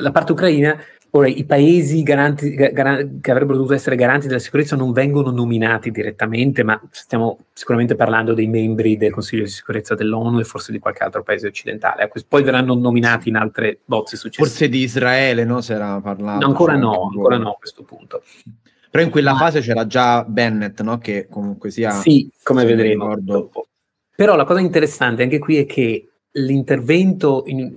Speaker 2: la parte ucraina, ora, i paesi garanti, gar- che avrebbero dovuto essere garanti della sicurezza non vengono nominati direttamente, ma stiamo sicuramente parlando dei membri del Consiglio di sicurezza dell'ONU e forse di qualche altro paese occidentale. Ecco, poi verranno nominati in altre
Speaker 1: bozze successive. Forse di Israele, no? Si era parlato. No, ancora no, ancora no a
Speaker 2: questo punto.
Speaker 1: Però in quella ma... fase c'era già Bennett, no? Che comunque sia... Sì,
Speaker 2: come vedremo.
Speaker 1: Però la cosa interessante anche qui è che l'intervento in,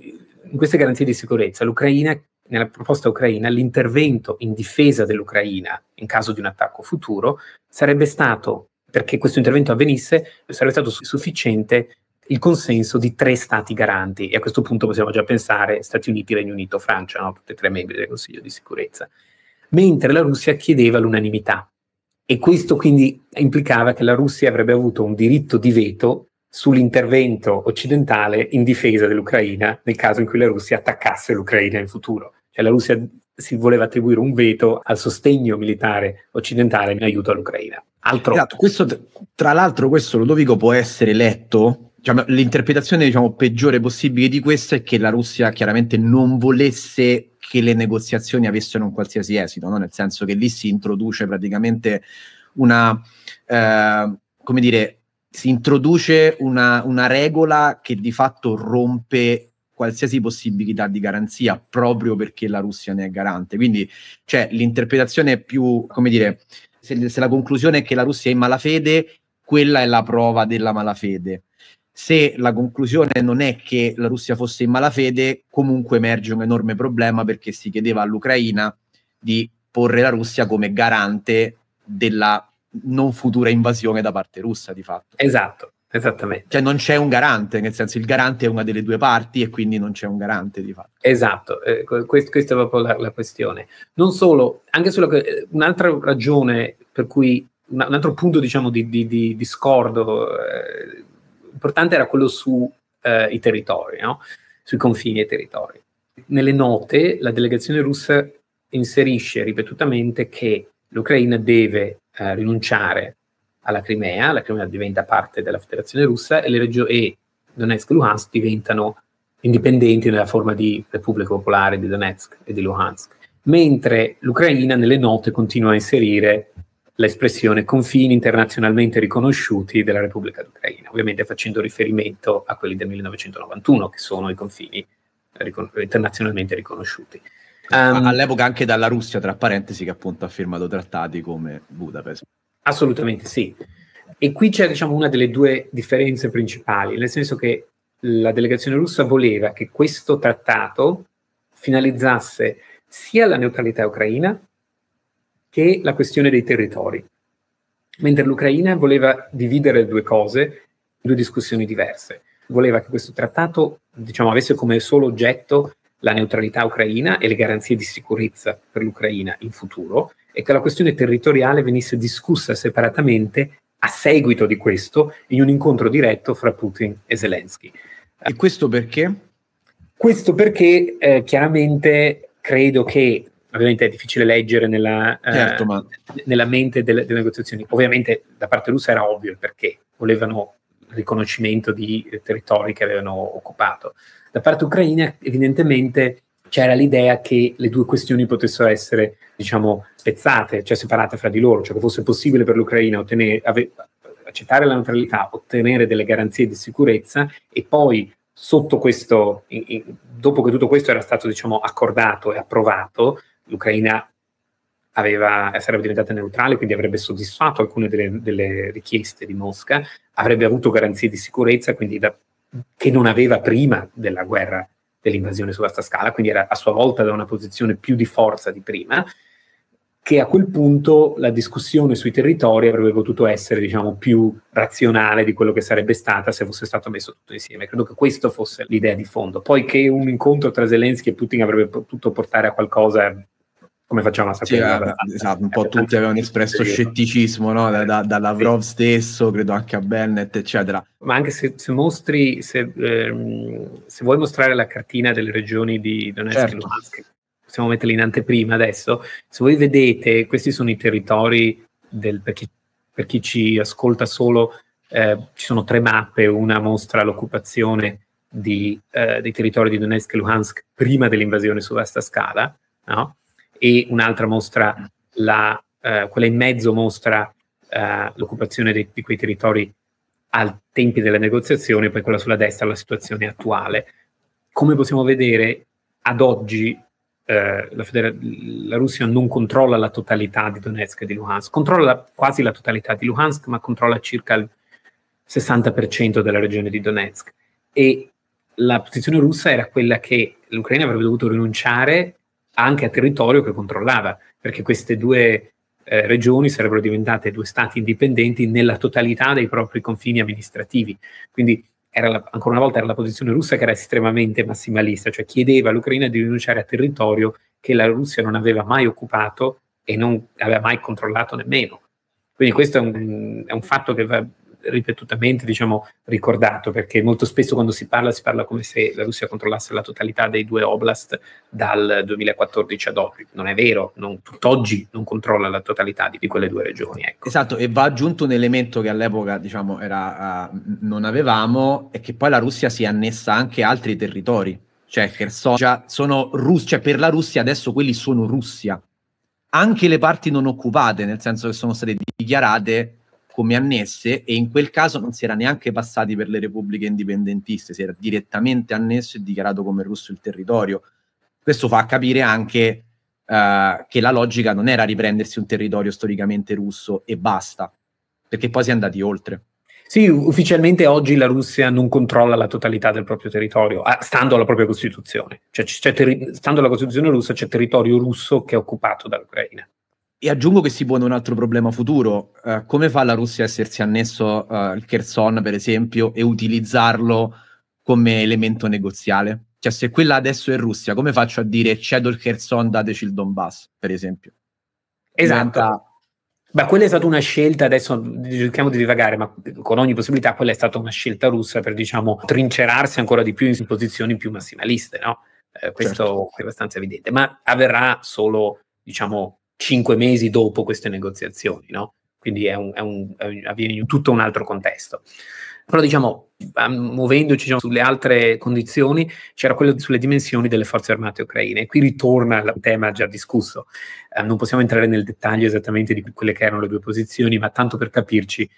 Speaker 1: in queste garanzie di
Speaker 2: sicurezza l'Ucraina, nella proposta ucraina, l'intervento in difesa dell'Ucraina in caso di un attacco futuro sarebbe stato, perché questo intervento avvenisse, sarebbe stato sufficiente il consenso di tre stati garanti e a questo punto possiamo già pensare Stati Uniti, Regno Unito, Francia, no? tutti e tre membri del Consiglio di sicurezza, mentre la Russia chiedeva l'unanimità e questo quindi implicava che la Russia avrebbe avuto un diritto di veto sull'intervento occidentale in difesa dell'Ucraina nel caso in cui la Russia attaccasse l'Ucraina in futuro. Cioè la Russia si voleva attribuire un veto al sostegno militare
Speaker 1: occidentale in aiuto all'Ucraina. Altro. Esatto, questo, tra l'altro questo Ludovico può essere letto, diciamo, l'interpretazione diciamo, peggiore possibile di questo è che la Russia chiaramente non volesse che le negoziazioni avessero un qualsiasi esito, no? nel senso che lì si introduce praticamente una, eh, come dire, si introduce una, una regola che di fatto rompe qualsiasi possibilità di garanzia proprio perché la Russia ne è garante. Quindi cioè, l'interpretazione è più, come dire, se, se, la conclusione è che la Russia è in malafede, quella è la prova della malafede. Se la conclusione non è che la Russia fosse in malafede, comunque emerge un enorme problema perché si chiedeva all'Ucraina di porre la Russia come garante della non futura invasione da parte russa di fatto. Esatto, esattamente. Cioè non c'è un garante, nel senso il garante è una delle due parti e quindi non c'è un garante di fatto. Esatto,
Speaker 2: eh, quest- questa è proprio la, la, questione. Non solo, anche sulla, eh, un'altra ragione per cui, un, un altro punto diciamo di, di, di, di scordo eh, importante era quello sui eh, territori, no? sui confini e territori. Nelle note la delegazione russa inserisce ripetutamente che l'Ucraina deve eh, rinunciare alla Crimea, la Crimea diventa parte della Federazione Russa e, le regio- e Donetsk e Luhansk diventano indipendenti nella forma di Repubblica Popolare di Donetsk e di Luhansk, mentre l'Ucraina nelle note continua a inserire l'espressione confini internazionalmente riconosciuti della Repubblica d'Ucraina, ovviamente facendo riferimento a quelli del 1991, che sono i confini internazionalmente
Speaker 1: riconosciuti. Um, All'epoca anche dalla Russia, tra parentesi, che appunto ha firmato trattati come Budapest. Assolutamente sì. E qui c'è diciamo, una delle due differenze
Speaker 2: principali, nel senso che la delegazione russa voleva che questo trattato finalizzasse sia la neutralità ucraina che la questione dei territori, mentre l'Ucraina voleva dividere le due cose, due discussioni diverse. Voleva che questo trattato diciamo, avesse come solo oggetto la neutralità ucraina e le garanzie di sicurezza per l'Ucraina in futuro e che la questione territoriale venisse discussa separatamente a seguito di questo in un incontro diretto fra Putin e Zelensky. E questo perché? Questo perché eh, chiaramente credo che, ovviamente è difficile leggere nella, eh, certo, eh, ma... nella mente delle, delle negoziazioni, ovviamente da parte russa era ovvio il perché, volevano riconoscimento di territori che avevano occupato. Da parte ucraina, evidentemente, c'era l'idea che le due questioni potessero essere, diciamo, spezzate, cioè separate fra di loro, cioè che fosse possibile per l'Ucraina ottenere, ave, accettare la neutralità, ottenere delle garanzie di sicurezza e poi sotto questo, in, in, dopo che tutto questo era stato diciamo, accordato e approvato, l'Ucraina aveva, sarebbe diventata neutrale, quindi avrebbe soddisfatto alcune delle, delle richieste di Mosca, avrebbe avuto garanzie di sicurezza da, che non aveva prima della guerra, dell'invasione su vasta scala, quindi era a sua volta da una posizione più di forza di prima, che a quel punto la discussione sui territori avrebbe potuto essere diciamo, più razionale di quello che sarebbe stata se fosse stato messo tutto insieme. Credo che questa fosse l'idea di fondo. Poi che un incontro tra Zelensky e Putin avrebbe potuto portare a qualcosa come facciamo a sapere? Sì, era,
Speaker 1: esatto, un eh, po' tutti avevano espresso scetticismo no? da, da, da, Lavrov sì. stesso, credo anche a Bennett, eccetera.
Speaker 2: Ma anche se, se mostri, se, ehm, se, vuoi mostrare la cartina delle regioni di Donetsk certo. e Luhansk, possiamo metterli in anteprima adesso, se voi vedete, questi sono i territori del, per, chi, per chi ci ascolta solo, eh, ci sono tre mappe, una mostra l'occupazione di, eh, dei territori di Donetsk e Luhansk prima dell'invasione su vasta scala, no? e un'altra mostra, la, eh, quella in mezzo mostra eh, l'occupazione di, di quei territori al tempi della negoziazione, poi quella sulla destra la situazione attuale. Come possiamo vedere, ad oggi eh, la, federa- la, Russia non controlla la totalità di Donetsk e di Luhansk, controlla quasi la totalità di Luhansk, ma controlla circa il 60% della regione di Donetsk. E la posizione russa era quella che l'Ucraina avrebbe dovuto rinunciare anche a territorio che controllava, perché queste due eh, regioni sarebbero diventate due stati indipendenti nella totalità dei propri confini amministrativi. Quindi la, ancora una volta era la posizione russa che era estremamente massimalista, cioè chiedeva all'Ucraina di rinunciare a territorio che la Russia non aveva mai occupato e non aveva mai controllato nemmeno. Quindi questo è un, è un fatto che va, ripetutamente diciamo, ricordato, perché molto spesso quando si parla si parla come se la Russia controllasse la totalità dei due oblast dal 2014 ad oggi. Non è vero, non, tutt'oggi non controlla la totalità di, di quelle due regioni. Ecco.
Speaker 1: Esatto, e va aggiunto un elemento che all'epoca diciamo, era, uh, non avevamo, e che poi la Russia si annessa anche altri territori. Cioè, Kherson, sono Russia, cioè per la Russia adesso quelli sono Russia, anche le parti non occupate, nel senso che sono state dichiarate come annesse e in quel caso non si era neanche passati per le repubbliche indipendentiste, si era direttamente annesso e dichiarato come russo il territorio. Questo fa capire anche uh, che la logica non era riprendersi un territorio storicamente russo e basta, perché poi si è andati oltre.
Speaker 2: Sì, ufficialmente oggi la Russia non controlla la totalità del proprio territorio, ah, stando alla propria Costituzione. Cioè, terri-
Speaker 1: stando alla Costituzione russa c'è territorio russo che è occupato dall'Ucraina. E aggiungo che si pone un altro problema futuro. Uh, come fa la Russia a essersi annesso uh, il Kherson, per esempio, e utilizzarlo come elemento negoziale? Cioè, se quella adesso è Russia, come faccio a dire cedo il Kherson, dateci il Donbass, per esempio? Esatto. Diventa...
Speaker 2: Beh, quella è stata una scelta, adesso cerchiamo di divagare, ma con ogni possibilità quella è stata una scelta russa per, diciamo, trincerarsi ancora di più in posizioni più massimaliste, no? Eh, questo certo. è abbastanza evidente, ma avverrà solo, diciamo, cinque mesi dopo queste negoziazioni, no? Quindi è un, è un, è un, avviene in tutto un altro contesto. Però diciamo, muovendoci diciamo, sulle altre condizioni, c'era quello sulle dimensioni delle forze armate ucraine. E qui ritorna il tema già discusso. Eh, non possiamo entrare nel dettaglio esattamente di quelle che erano le due posizioni, ma tanto per capirci,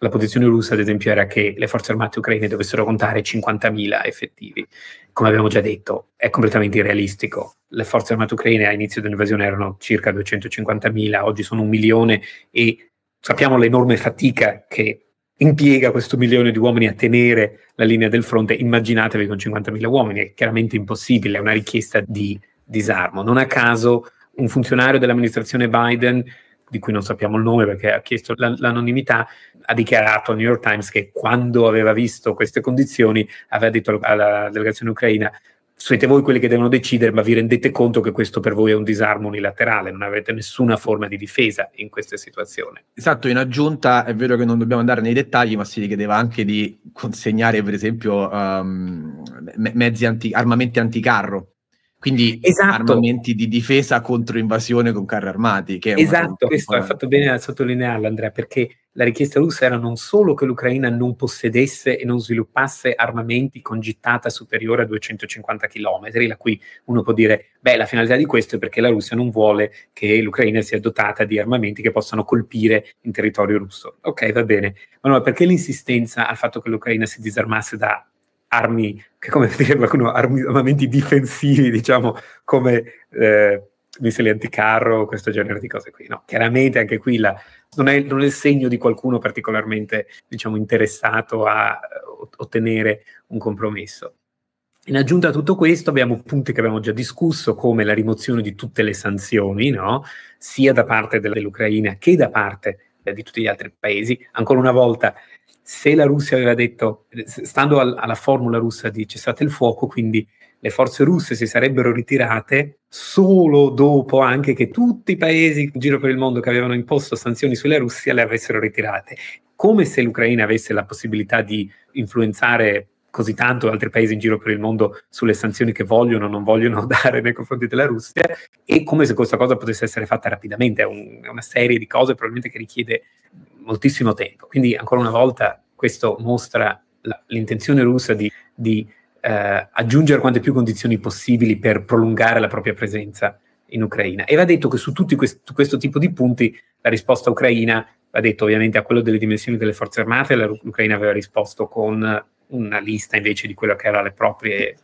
Speaker 2: la posizione russa, ad esempio, era che le forze armate ucraine dovessero contare 50.000 effettivi. Come abbiamo già detto, è completamente irrealistico. Le forze armate ucraine all'inizio dell'invasione erano circa 250.000, oggi sono un milione e sappiamo l'enorme fatica che impiega questo milione di uomini a tenere la linea del fronte. Immaginatevi con 50.000 uomini, è chiaramente impossibile, è una richiesta di disarmo. Non a caso un funzionario dell'amministrazione Biden di cui non sappiamo il nome perché ha chiesto l'anonimità, ha dichiarato al New York Times che quando aveva visto queste condizioni aveva detto alla delegazione ucraina siete voi quelli che devono decidere,
Speaker 1: ma vi rendete conto che questo per voi è un disarmo unilaterale, non avete nessuna forma di difesa in questa situazione. Esatto, in aggiunta è vero che non dobbiamo andare nei dettagli, ma si richiedeva anche di consegnare, per esempio, um, mezzi anti- armamenti anticarro quindi esatto. armamenti di difesa contro invasione con carri armati. Che esatto, questo hai fatto
Speaker 2: bene a sottolinearlo Andrea, perché la richiesta russa era non solo che l'Ucraina non possedesse e non sviluppasse armamenti con gittata superiore a 250 km, la cui uno può dire, beh, la finalità di questo è perché la Russia non vuole che l'Ucraina sia dotata di armamenti che possano colpire in territorio russo. Ok, va bene. Ma allora perché l'insistenza al fatto che l'Ucraina si disarmasse da armi, che come (laughs) dire qualcuno, armi, armamenti difensivi, diciamo, come eh, missili anticarro, questo genere di cose qui. No, chiaramente anche qui la, non, è, non, è, il segno di qualcuno particolarmente, diciamo, interessato a eh, ottenere un compromesso. In aggiunta a tutto questo abbiamo punti che abbiamo già discusso, come la rimozione di tutte le sanzioni, no? sia da parte dell'Ucraina che da parte eh, di tutti gli altri paesi. Ancora una volta se la Russia aveva detto, stando al, alla formula russa di cessate il fuoco, quindi le forze russe si sarebbero ritirate solo dopo anche che tutti i paesi in giro per il mondo che avevano imposto sanzioni sulla Russia le avessero ritirate, come se l'Ucraina avesse la possibilità di influenzare così tanto altri paesi in giro per il mondo sulle sanzioni che vogliono o non vogliono (laughs) dare nei confronti della Russia e come se questa cosa potesse essere fatta rapidamente. È, un, è una serie di cose probabilmente che richiede moltissimo tempo. Quindi ancora una volta questo mostra la, l'intenzione russa di, di eh, aggiungere quante più condizioni possibili per prolungare la propria presenza in Ucraina. E va detto che su tutti quest- questo tipo di punti la risposta ucraina, va detto ovviamente a quello delle dimensioni delle forze armate, l'Ucraina aveva risposto con una lista invece di quella che era le proprie, eh,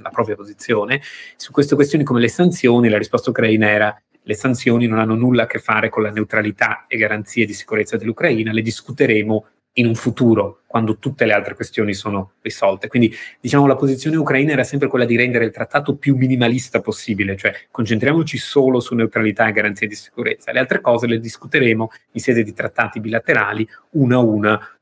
Speaker 2: la propria posizione. Su queste questioni come le sanzioni, la risposta ucraina era le sanzioni non hanno nulla a che fare con la neutralità e garanzie di sicurezza dell'Ucraina, le discuteremo in un futuro, quando tutte le altre questioni sono risolte. Quindi, diciamo, la posizione ucraina era sempre quella di rendere il trattato più minimalista possibile, cioè concentriamoci solo su neutralità e garanzie di sicurezza. Le altre cose le discuteremo in sede di trattati bilaterali, una a una,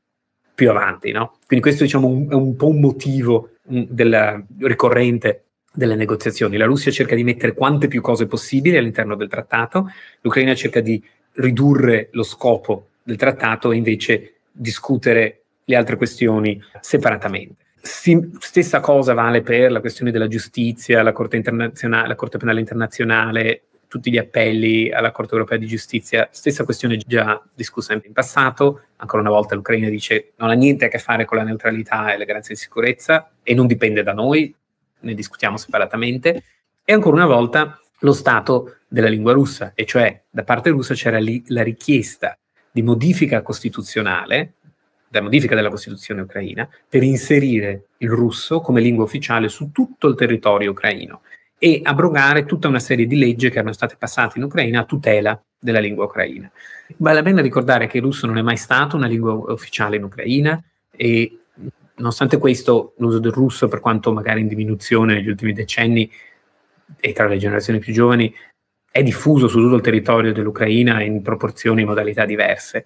Speaker 2: più avanti. No? Quindi questo diciamo, un, è un po' un motivo mh, mm, ricorrente delle negoziazioni. La Russia cerca di mettere quante più cose possibili all'interno del trattato, l'Ucraina cerca di ridurre lo scopo del trattato e invece discutere le altre questioni separatamente. stessa cosa vale per la questione della giustizia, la Corte, la Corte Penale Internazionale, tutti gli appelli alla Corte Europea di Giustizia, stessa questione già discussa in passato, ancora una volta l'Ucraina dice non ha niente a che fare con la neutralità e le garanzie di sicurezza e non dipende da noi, ne discutiamo separatamente, e ancora una volta lo stato della lingua russa, e cioè da parte russa c'era lì la richiesta di modifica costituzionale, da modifica della Costituzione ucraina, per inserire il russo come lingua ufficiale su tutto il territorio ucraino e abrogare tutta una serie di leggi che erano state passate in Ucraina a tutela della lingua ucraina. Vale la pena ricordare che il russo non è mai stato una lingua ufficiale in Ucraina e nonostante questo, l'uso del russo, per quanto magari in diminuzione negli ultimi decenni e tra le generazioni più giovani, è diffuso su tutto il territorio dell'Ucraina in proporzioni e modalità diverse.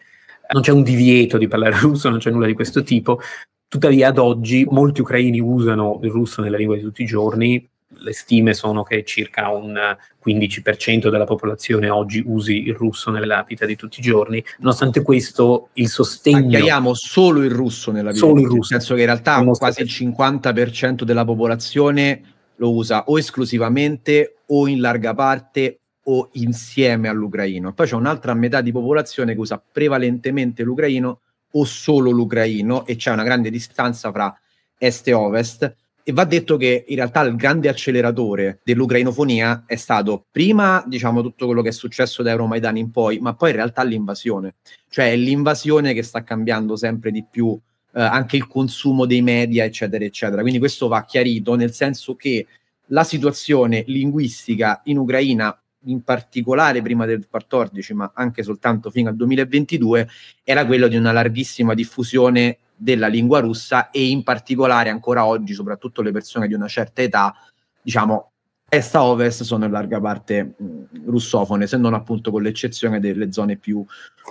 Speaker 2: Non c'è un divieto di parlare (laughs) russo, non c'è nulla di questo tipo. Tuttavia, ad oggi, molti ucraini usano il russo nella lingua di tutti i giorni le stime sono che circa un 15% della popolazione oggi usi il russo nella vita di
Speaker 1: tutti i giorni. Nonostante questo, il sostegno. Chiariamo solo il russo nella vita. Solo il russo. Nel senso che in realtà quasi il 50% della popolazione lo usa o esclusivamente o in larga parte o insieme all'ucraino. Poi c'è un'altra metà di popolazione che usa prevalentemente l'ucraino o solo l'ucraino e c'è una grande distanza fra est e ovest e va detto che in realtà il grande acceleratore dell'ucrainofonia è stato prima, diciamo, tutto quello che è successo da Euromaidan in poi, ma poi in realtà l'invasione. Cioè è l'invasione che sta cambiando sempre di più eh, anche il consumo dei media, eccetera, eccetera. Quindi questo va chiarito nel senso che la situazione linguistica in Ucraina in particolare prima del 14, ma anche soltanto fino al 2022, era quella di una larghissima diffusione della lingua russa e in particolare ancora oggi, soprattutto le persone di una certa età, diciamo, est a ovest sono in larga parte mh, russofone, se non appunto con l'eccezione delle zone più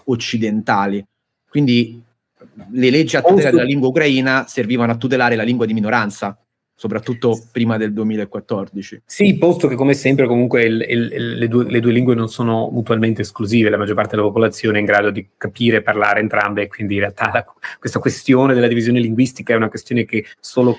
Speaker 1: occidentali. Quindi le leggi a tutela della lingua ucraina servivano a tutelare la lingua di minoranza, soprattutto prima del 2014. Sì,
Speaker 2: posto che come sempre comunque il, il, le, due, le, due, lingue non sono mutualmente esclusive, la maggior parte della popolazione è in grado di capire e parlare entrambe, e quindi in realtà la, questa questione della divisione linguistica è una questione che solo,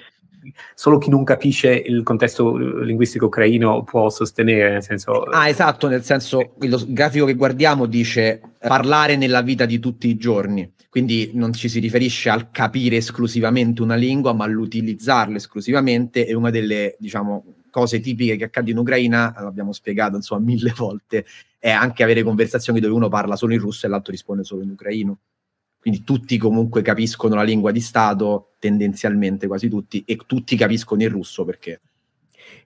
Speaker 2: solo chi non capisce il contesto uh, linguistico ucraino può sostenere, nel senso...
Speaker 1: Ah, esatto, nel senso, eh. il grafico che guardiamo dice eh, parlare nella vita di tutti i giorni. Quindi non ci si riferisce al capire esclusivamente una lingua, ma all'utilizzarla esclusivamente e una delle, diciamo, cose tipiche che accade in Ucraina, eh, l'abbiamo spiegato insomma (laughs) mille volte, è anche avere conversazioni dove uno parla solo in russo e l'altro risponde solo in ucraino. Quindi tutti comunque capiscono la lingua di Stato, tendenzialmente quasi tutti, e tutti capiscono il russo perché.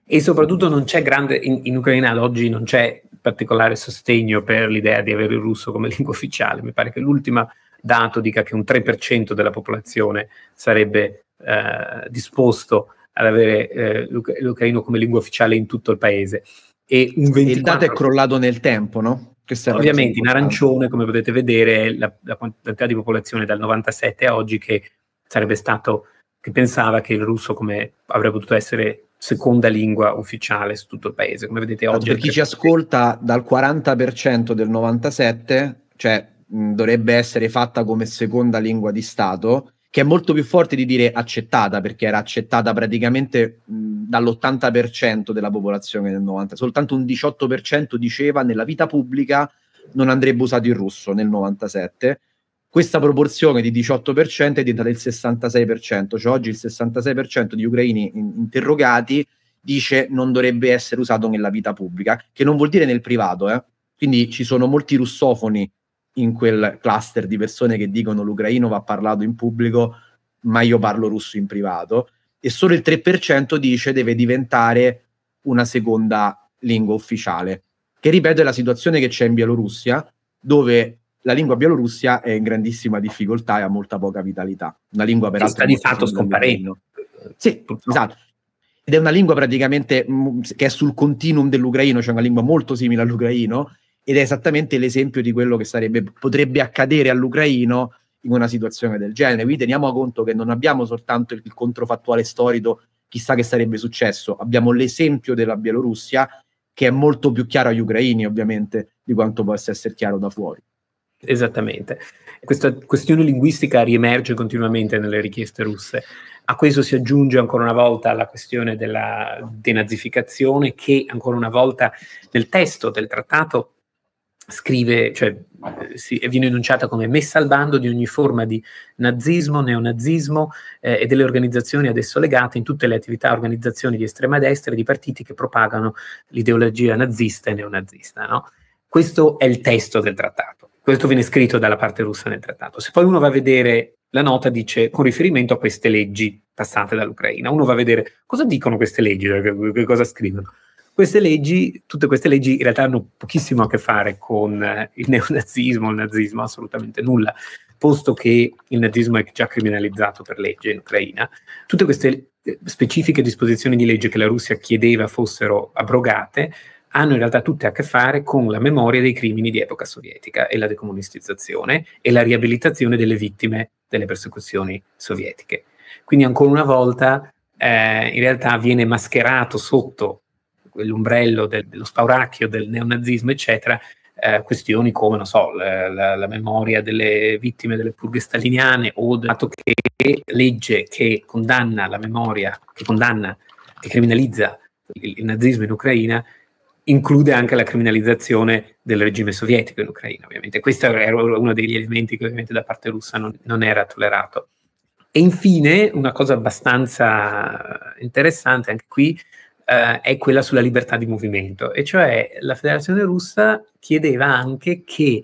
Speaker 1: E soprattutto non c'è
Speaker 2: grande, in, in Ucraina ad oggi non c'è particolare sostegno per l'idea di avere il russo come (laughs) lingua ufficiale. Mi pare che l'ultima dato dica che un 3% della popolazione sarebbe eh, disposto ad avere eh, l'ucraino come lingua ufficiale in tutto il paese. E un 24... Il dato è
Speaker 1: crollato nel tempo, no?
Speaker 2: Ovviamente in arancione, come potete vedere, la, la quantità di popolazione dal 97 a oggi che sarebbe stato, che pensava che il russo come avrebbe potuto essere seconda lingua ufficiale su tutto il paese. Come vedete oggi... Per chi ci
Speaker 1: ascolta, dal 40% del 97, cioè dovrebbe essere fatta come seconda lingua di Stato, che è molto più forte di dire accettata, perché era accettata praticamente mh, dall'80% della popolazione nel 90, soltanto un 18% diceva nella vita pubblica non andrebbe usato il russo nel 97. Questa proporzione di 18% è diventata il 66%, cioè oggi il 66% di ucraini in- interrogati dice non dovrebbe essere usato nella vita pubblica, che non vuol dire nel privato, eh? Quindi ci sono molti russofoni in quel cluster di persone che dicono l'ucraino va parlato in pubblico, ma io parlo russo in privato, e solo il 3% dice deve diventare una seconda lingua ufficiale, che ripeto è la situazione che c'è in Bielorussia, dove la lingua bielorussia è in grandissima difficoltà e ha molta poca vitalità. Una lingua peraltro... Che sta di fatto scomparendo. Sì, Purtroppo. esatto. Ed è una lingua praticamente mh, mm, che è sul continuum dell'ucraino, cioè una lingua molto simile all'ucraino, ed è esattamente l'esempio di quello che sarebbe, potrebbe accadere all'ucraino in una situazione del genere. Quindi teniamo conto che non abbiamo soltanto il, il controfattuale storico, chissà che sarebbe successo, abbiamo l'esempio della Bielorussia che è molto più chiaro agli ucraini ovviamente di quanto possa essere chiaro da fuori.
Speaker 2: Esattamente. Questa questione linguistica riemerge continuamente nelle richieste russe. A questo si aggiunge ancora una volta la questione della denazificazione che ancora una volta nel testo del trattato scrive, cioè eh, si, viene enunciata come messa al bando di ogni forma di nazismo, neonazismo eh, e delle organizzazioni adesso legate in tutte le attività, organizzazioni di estrema destra e di partiti che propagano l'ideologia nazista e neonazista. No? Questo è il testo del trattato, questo viene scritto dalla parte russa nel trattato. Se poi uno va a vedere la nota dice con riferimento a queste leggi passate dall'Ucraina, uno va a vedere cosa dicono queste leggi, cioè, cosa scrivono queste leggi, tutte queste leggi in realtà hanno pochissimo a che fare con eh, il neonazismo, il nazismo, assolutamente nulla, posto che il nazismo è già criminalizzato per legge in Ucraina. Tutte queste eh, specifiche disposizioni di legge che la Russia chiedeva fossero abrogate hanno in realtà tutte a che fare con la memoria dei crimini di epoca sovietica e la decomunistizzazione e la riabilitazione delle vittime delle persecuzioni sovietiche. Quindi ancora una volta eh, in realtà viene mascherato sotto quell'ombrello del, dello spauracchio, del neonazismo, eccetera, eh, questioni come, non so, la, la, la, memoria delle vittime delle purghe staliniane o del fatto che legge che condanna la memoria, che condanna, che criminalizza il, il nazismo in Ucraina, include anche la criminalizzazione del regime sovietico in Ucraina, ovviamente. Questo era uno degli elementi che ovviamente da parte russa non, non era tollerato. E infine, una cosa abbastanza interessante anche qui, eh, è quella sulla libertà di movimento, e cioè la Federazione russa chiedeva anche che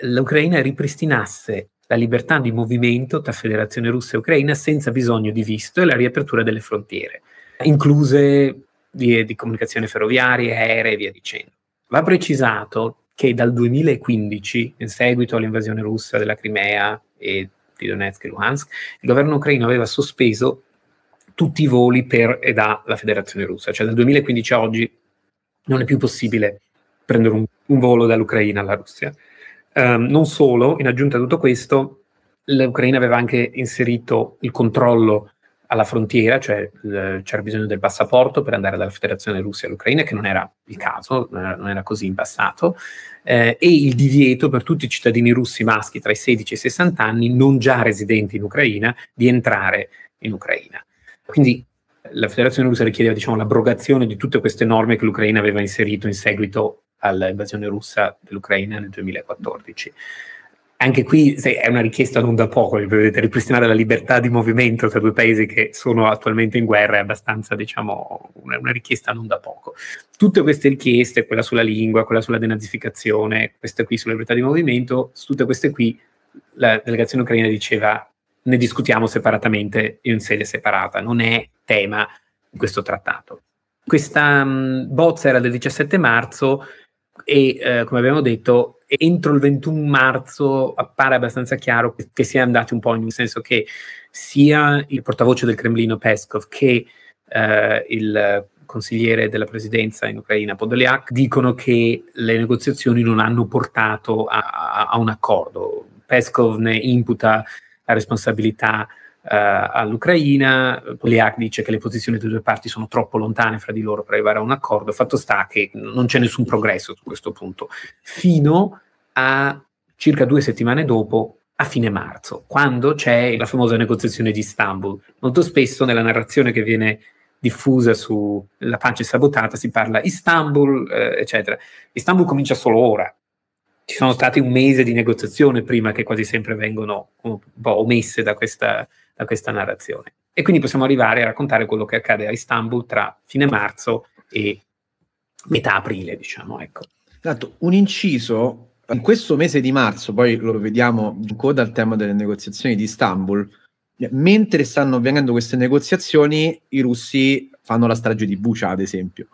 Speaker 2: l'Ucraina ripristinasse la libertà di movimento tra Federazione russa e Ucraina senza bisogno di visto e la riapertura delle frontiere, incluse di, di comunicazione ferroviarie, aeree e via dicendo. Va precisato che dal 2015, in seguito all'invasione russa della Crimea e di Donetsk e Luhansk, il governo ucraino aveva sospeso tutti i voli per e dalla Federazione Russa. Cioè dal 2015 a oggi non è più possibile prendere un, un volo dall'Ucraina alla Russia. Um, non solo, in aggiunta a tutto questo, l'Ucraina aveva anche inserito il controllo alla frontiera, cioè l- eh, c'era bisogno del passaporto per andare dalla Federazione Russa all'Ucraina, che non era il caso, non eh, era, non era così in passato, eh, e il divieto per tutti i cittadini russi maschi tra i 16 e i 60 anni, non già residenti in Ucraina, di entrare in Ucraina. Quindi la federazione russa richiedeva diciamo, l'abrogazione di tutte queste norme che l'Ucraina aveva inserito in seguito all'invasione russa dell'Ucraina nel 2014. Anche qui è una richiesta non da poco, vedete, ripristinare la libertà di movimento tra due paesi che sono attualmente in guerra è abbastanza, diciamo, una, una richiesta non da poco. Tutte queste richieste, quella sulla lingua, quella sulla denazificazione, questa qui sulla libertà di movimento, su tutte queste qui la delegazione ucraina diceva ne discutiamo separatamente in sede separata, non è tema di questo trattato. Questa mh, mm, bozza era del 17 marzo e, eh, come abbiamo detto, entro il 21 marzo appare abbastanza chiaro che, che si è andati un po' in un senso che sia il portavoce del Cremlino Peskov che eh, il consigliere della presidenza in Ucraina Podoliak dicono che le negoziazioni non hanno portato a, a, a un accordo. Peskov ne imputa la responsabilità eh, all'Ucraina. Poliak dice che le posizioni delle due parti sono troppo lontane fra di loro per arrivare a un accordo. Fatto sta che non c'è nessun progresso su questo punto, fino a circa due settimane dopo a fine marzo, quando c'è la famosa negoziazione di Istanbul. Molto spesso nella narrazione che viene diffusa sulla pace sabotata si parla Istanbul, eh, eccetera. Istanbul comincia solo ora, ci sono stati un mese di negoziazione prima che quasi sempre vengono un po' omesse da questa, da questa narrazione. E quindi possiamo arrivare a raccontare quello che accade a Istanbul tra fine marzo e metà aprile,
Speaker 1: diciamo. Ecco. Tanto, un inciso, in questo mese di marzo, poi lo vediamo in coda al tema delle negoziazioni di Istanbul, mentre stanno avvenendo queste negoziazioni, i russi fanno la strage di Bucia, ad esempio.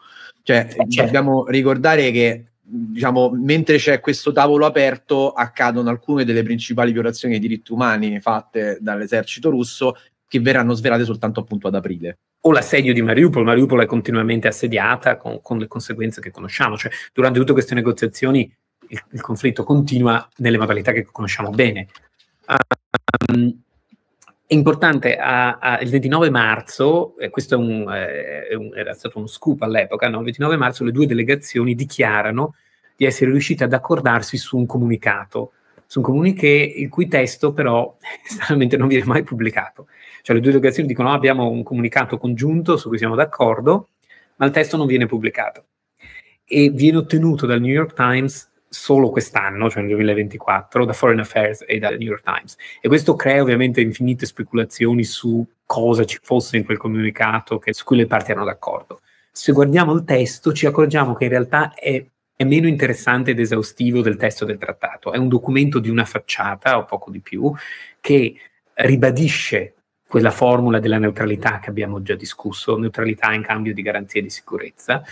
Speaker 1: Cioè, eh, certo. dobbiamo ricordare che diciamo, mentre c'è questo tavolo aperto, accadono alcune delle principali violazioni dei diritti umani fatte dall'esercito russo che verranno svelate soltanto appunto ad aprile. O l'assedio di Mariupol, Mariupol è continuamente assediata con, con le
Speaker 2: conseguenze che conosciamo, cioè durante tutte queste negoziazioni il, il conflitto continua nelle modalità che conosciamo bene. Um, importante, a, a, il 29 marzo, e eh, questo è un, eh, un, era stato uno scoop all'epoca, no? il 29 marzo le due delegazioni dichiarano di essere riuscite ad accordarsi su un comunicato, su un comunicato il cui testo però (laughs) stranamente non viene mai pubblicato. Cioè le due delegazioni dicono no, ah, abbiamo un comunicato congiunto su cui siamo d'accordo, ma il testo non viene pubblicato e viene ottenuto dal New York Times solo quest'anno, cioè nel 2024, da Foreign Affairs e dal New York Times. E questo crea ovviamente infinite speculazioni su cosa ci fosse in quel comunicato che, su cui le parti erano d'accordo. Se guardiamo il testo ci accorgiamo che in realtà è, è meno interessante ed esaustivo del testo del trattato. È un documento di una facciata o poco di più che ribadisce quella formula della neutralità che abbiamo già discusso, neutralità in cambio di garanzie di sicurezza,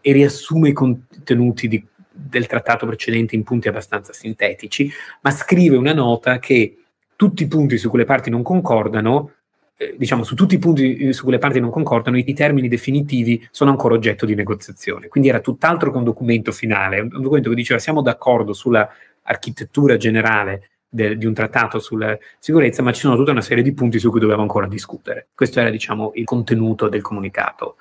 Speaker 2: e riassume i contenuti di del trattato precedente in punti abbastanza sintetici, ma scrive una nota che tutti i punti su cui le parti non concordano, eh, diciamo su tutti i punti eh, su cui le parti non concordano, i termini definitivi sono ancora oggetto di negoziazione. Quindi era tutt'altro che un documento finale, un documento che diceva siamo d'accordo sulla architettura generale de, di un trattato sulla sicurezza, ma ci sono tutta una serie di punti su cui dovevamo ancora discutere. Questo era, diciamo, il contenuto del comunicato.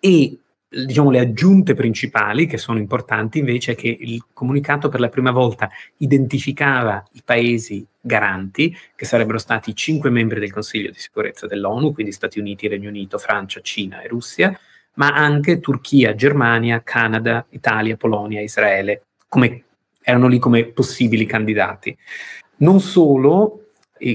Speaker 2: E diciamo, le aggiunte principali che sono importanti invece è che il comunicato per la prima volta identificava i paesi garanti, che sarebbero stati cinque membri del Consiglio di sicurezza dell'ONU, quindi Stati Uniti, Regno Unito, Francia, Cina e Russia, ma anche Turchia, Germania, Canada, Italia, Polonia, Israele, come, erano lì come possibili candidati. Non solo,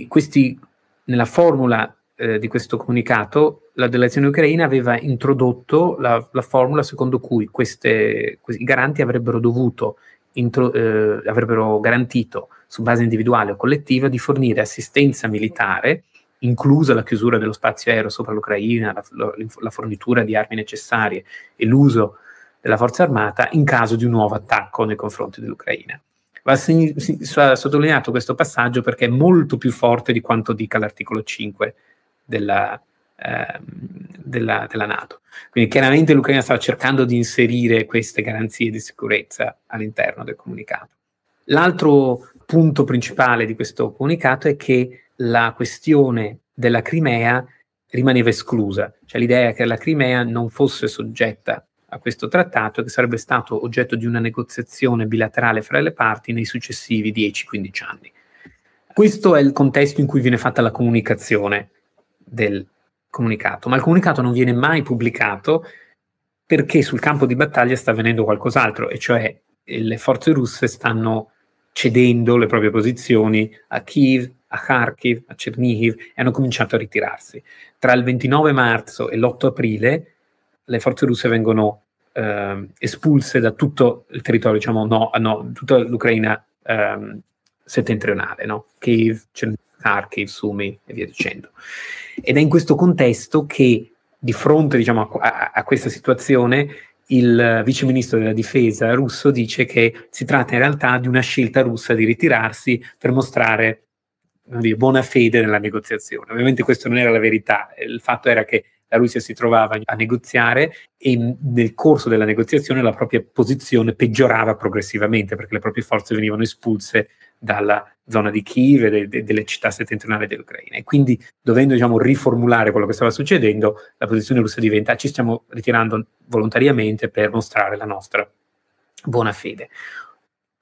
Speaker 2: questi, nella formula eh, di questo comunicato la delegazione ucraina aveva introdotto la, la formula secondo cui queste, i garanti avrebbero dovuto intro, eh, avrebbero garantito su base individuale o collettiva di fornire assistenza militare, inclusa la chiusura dello spazio aereo sopra l'Ucraina, la, la fornitura di armi necessarie e l'uso della forza armata in caso di un nuovo attacco nei confronti dell'Ucraina. Va segni- sottolineato questo passaggio perché è molto più forte di quanto dica l'articolo 5 della, Ehm, della, della Nato. Quindi chiaramente l'Ucraina stava cercando di inserire queste garanzie di sicurezza all'interno del comunicato. L'altro punto principale di questo comunicato è che la questione della Crimea rimaneva esclusa, cioè l'idea che la Crimea non fosse soggetta a questo trattato e che sarebbe stato oggetto di una negoziazione bilaterale fra le parti nei successivi 10-15 anni. Questo è il contesto in cui viene fatta la comunicazione del comunicato, ma il comunicato non viene mai pubblicato perché sul campo di battaglia sta avvenendo qualcos'altro, e cioè le forze russe stanno cedendo le proprie posizioni a Kiev, a Kharkiv, a Chernihiv e hanno cominciato a ritirarsi. Tra il 29 marzo e l'8 aprile le forze russe vengono eh, espulse da tutto il territorio, diciamo no, no tutta l'Ucraina eh, settentrionale, no? Kiev, Kharkiv, Sumy e via dicendo. Ed è in questo contesto che, di fronte diciamo, a, a questa situazione, il vice ministro della difesa russo dice che si tratta in realtà di una scelta russa di ritirarsi per mostrare dire, buona fede nella negoziazione. Ovviamente questa non era la verità, il fatto era che la Russia si trovava a negoziare e nel corso della negoziazione la propria posizione peggiorava progressivamente perché le proprie forze venivano espulse dalla zona di Kiev e de, de, delle città settentrionali dell'Ucraina. E quindi, dovendo diciamo, riformulare quello che stava succedendo, la posizione russa diventa ci stiamo ritirando volontariamente per mostrare la nostra buona fede.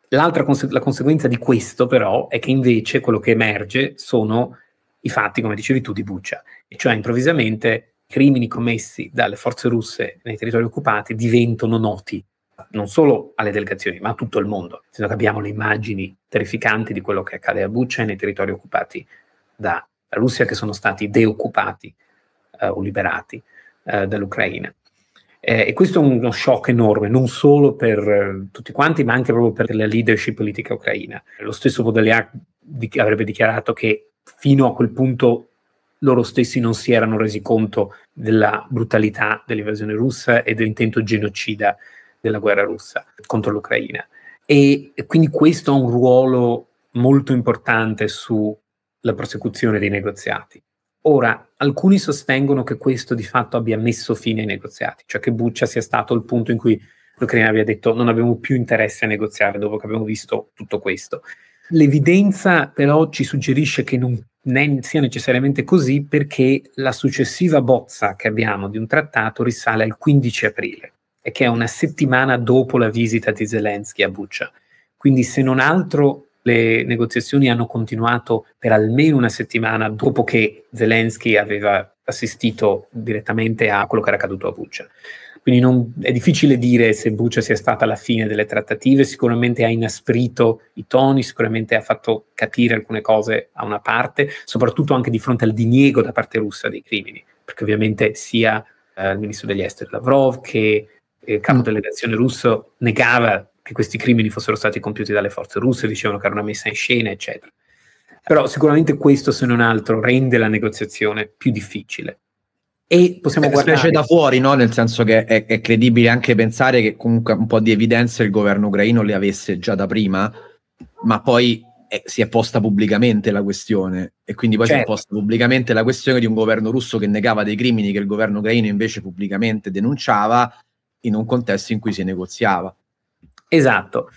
Speaker 2: L'altra conse- la conseguenza di questo, però, è che invece quello che emerge sono i fatti, come dicevi tu, di Buccia, e cioè improvvisamente crimini commessi dalle forze russe nei territori occupati diventano noti non solo alle delegazioni, ma a tutto il mondo. Se non abbiamo le immagini terrificanti di quello che accade a Buccia nei territori occupati dalla Russia, che sono stati deoccupati eh, o liberati eh, dall'Ucraina. Eh, e questo è uno shock enorme, non solo per eh, tutti quanti, ma anche proprio per la leadership politica ucraina. Lo stesso Podoliak di- avrebbe dichiarato che fino a quel punto loro stessi non si erano resi conto della brutalità dell'invasione russa e dell'intento genocida della guerra russa contro l'Ucraina. E quindi questo ha un ruolo molto importante sulla prosecuzione dei negoziati. Ora, alcuni sostengono che questo di fatto abbia messo fine ai negoziati, cioè che Buccia sia stato il punto in cui l'Ucraina abbia detto non abbiamo più interesse a negoziare dopo che abbiamo visto tutto questo. L'evidenza però ci suggerisce che non ne- sia necessariamente così perché la successiva bozza che abbiamo di un trattato risale al 15 aprile e che è una settimana dopo la visita di Zelensky a Buccia. Quindi se non altro le negoziazioni hanno continuato per almeno una settimana dopo che Zelensky aveva assistito direttamente a quello che era accaduto a Buccia. Quindi non, è difficile dire se Buccia sia stata la fine delle trattative, sicuramente ha inasprito i toni, sicuramente ha fatto capire alcune cose a una parte, soprattutto anche di fronte al diniego da parte russa dei crimini, perché ovviamente sia eh, il ministro degli esteri Lavrov che eh, il capo mm. delegazione russo negava che questi crimini fossero stati compiuti dalle forze russe, dicevano che era una messa in scena, eccetera. Però sicuramente questo, se non altro, rende la negoziazione più difficile e possiamo è guardare... specie da
Speaker 1: fuori, no? nel senso che è, è, credibile anche pensare che comunque un po' di evidenze il governo ucraino le avesse già da prima, ma poi è, eh, si è posta pubblicamente la questione e quindi poi certo. si è certo. posta pubblicamente la questione di un governo russo che negava dei crimini che il governo ucraino invece pubblicamente denunciava in un contesto in cui si negoziava. Esatto.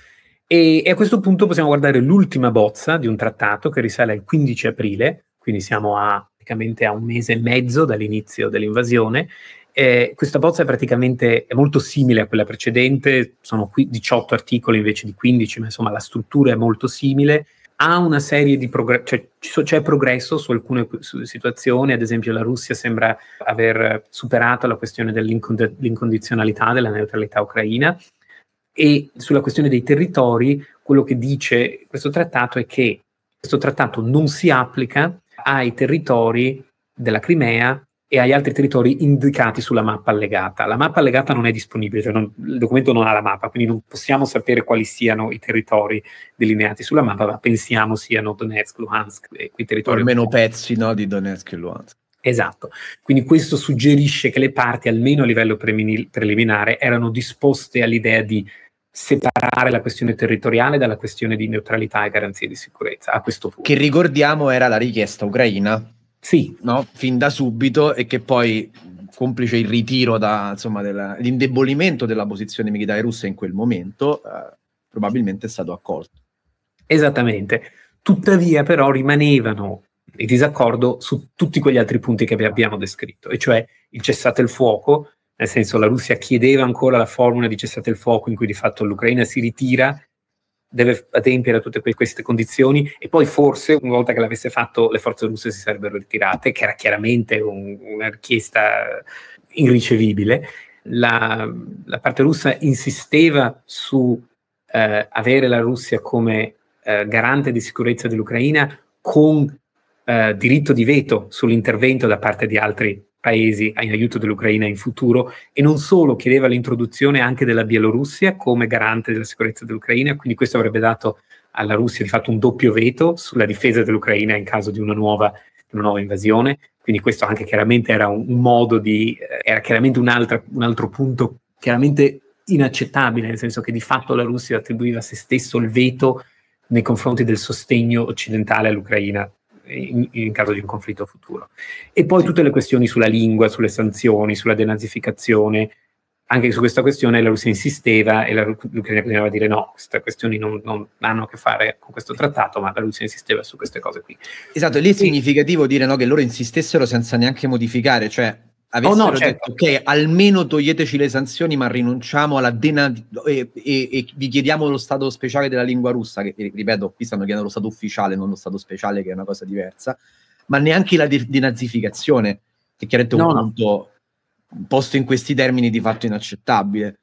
Speaker 1: E, e a questo punto possiamo guardare l'ultima bozza
Speaker 2: di un trattato che risale al 15 aprile, quindi siamo a praticamente a un mese e mezzo dall'inizio dell'invasione. Eh, questa bozza è praticamente è molto simile a quella precedente, sono qui 18 articoli invece di 15, ma insomma la struttura è molto simile. Ha una serie di progressi, cioè, c'è progresso su alcune situazioni, ad esempio la Russia sembra aver superato la questione dell'incondizionalità della neutralità ucraina e sulla questione dei territori quello che dice questo trattato è che questo trattato non si applica ai territori della Crimea e agli altri territori indicati sulla mappa allegata. La mappa allegata non è disponibile, cioè non, il documento non ha la mappa, quindi non possiamo sapere quali siano i territori delineati sulla mappa, ma pensiamo siano Donetsk, Luhansk e quei territori. O almeno pezzi no, di Donetsk e Luhansk. Esatto, quindi questo suggerisce che le parti, almeno a livello preliminare, erano disposte all'idea di separare la questione territoriale dalla questione di neutralità e garanzie di sicurezza
Speaker 1: a questo punto. Che ricordiamo era la richiesta ucraina. Sì. No? Fin da subito e che poi complice il ritiro da, insomma, della, l'indebolimento della posizione militare russa in quel momento eh, probabilmente è stato accolto. Esattamente.
Speaker 2: Tuttavia però rimanevano in disaccordo su tutti quegli altri punti che vi abbiamo descritto, e cioè il cessate il fuoco, nel senso la Russia chiedeva ancora la formula di cessate il fuoco in cui di fatto l'Ucraina si ritira, deve adempiere a tutte que- queste condizioni e poi forse una volta che l'avesse fatto le forze russe si sarebbero ritirate, che era chiaramente un, una richiesta irricevibile. La, la, parte russa insisteva su eh, avere la Russia come eh, garante di sicurezza dell'Ucraina con eh, diritto di veto sull'intervento da parte di altri paesi in aiuto dell'Ucraina in futuro e non solo chiedeva l'introduzione anche della Bielorussia come garante della sicurezza dell'Ucraina, quindi questo avrebbe dato alla Russia di fatto un doppio veto sulla difesa dell'Ucraina in caso di una nuova, una nuova invasione, quindi questo anche chiaramente era un, un modo di, eh, era chiaramente un altro, un altro punto chiaramente inaccettabile, nel senso che di fatto la Russia attribuiva a se stesso il veto nei confronti del sostegno occidentale all'Ucraina in, in, caso di un conflitto futuro. E poi tutte le questioni sulla lingua, sulle sanzioni, sulla denazificazione. Anche su questa questione la Russia insisteva e la, l'Ucraina continuava a dire no, queste questioni non, non, hanno a che fare con questo trattato, ma la Russia insisteva su queste cose qui.
Speaker 1: Esatto, lì è significativo dire no, che loro insistessero senza neanche modificare, cioè avessero oh no, certo. detto ok, almeno toglieteci le sanzioni, ma rinunciamo alla dena- e, e, e, vi chiediamo lo stato speciale della lingua russa, che ripeto, qui stanno chiedendo lo stato ufficiale, non lo stato speciale, che è una cosa diversa, ma neanche la de- denazificazione, che chiaramente è un no, punto posto in questi termini di fatto inaccettabile.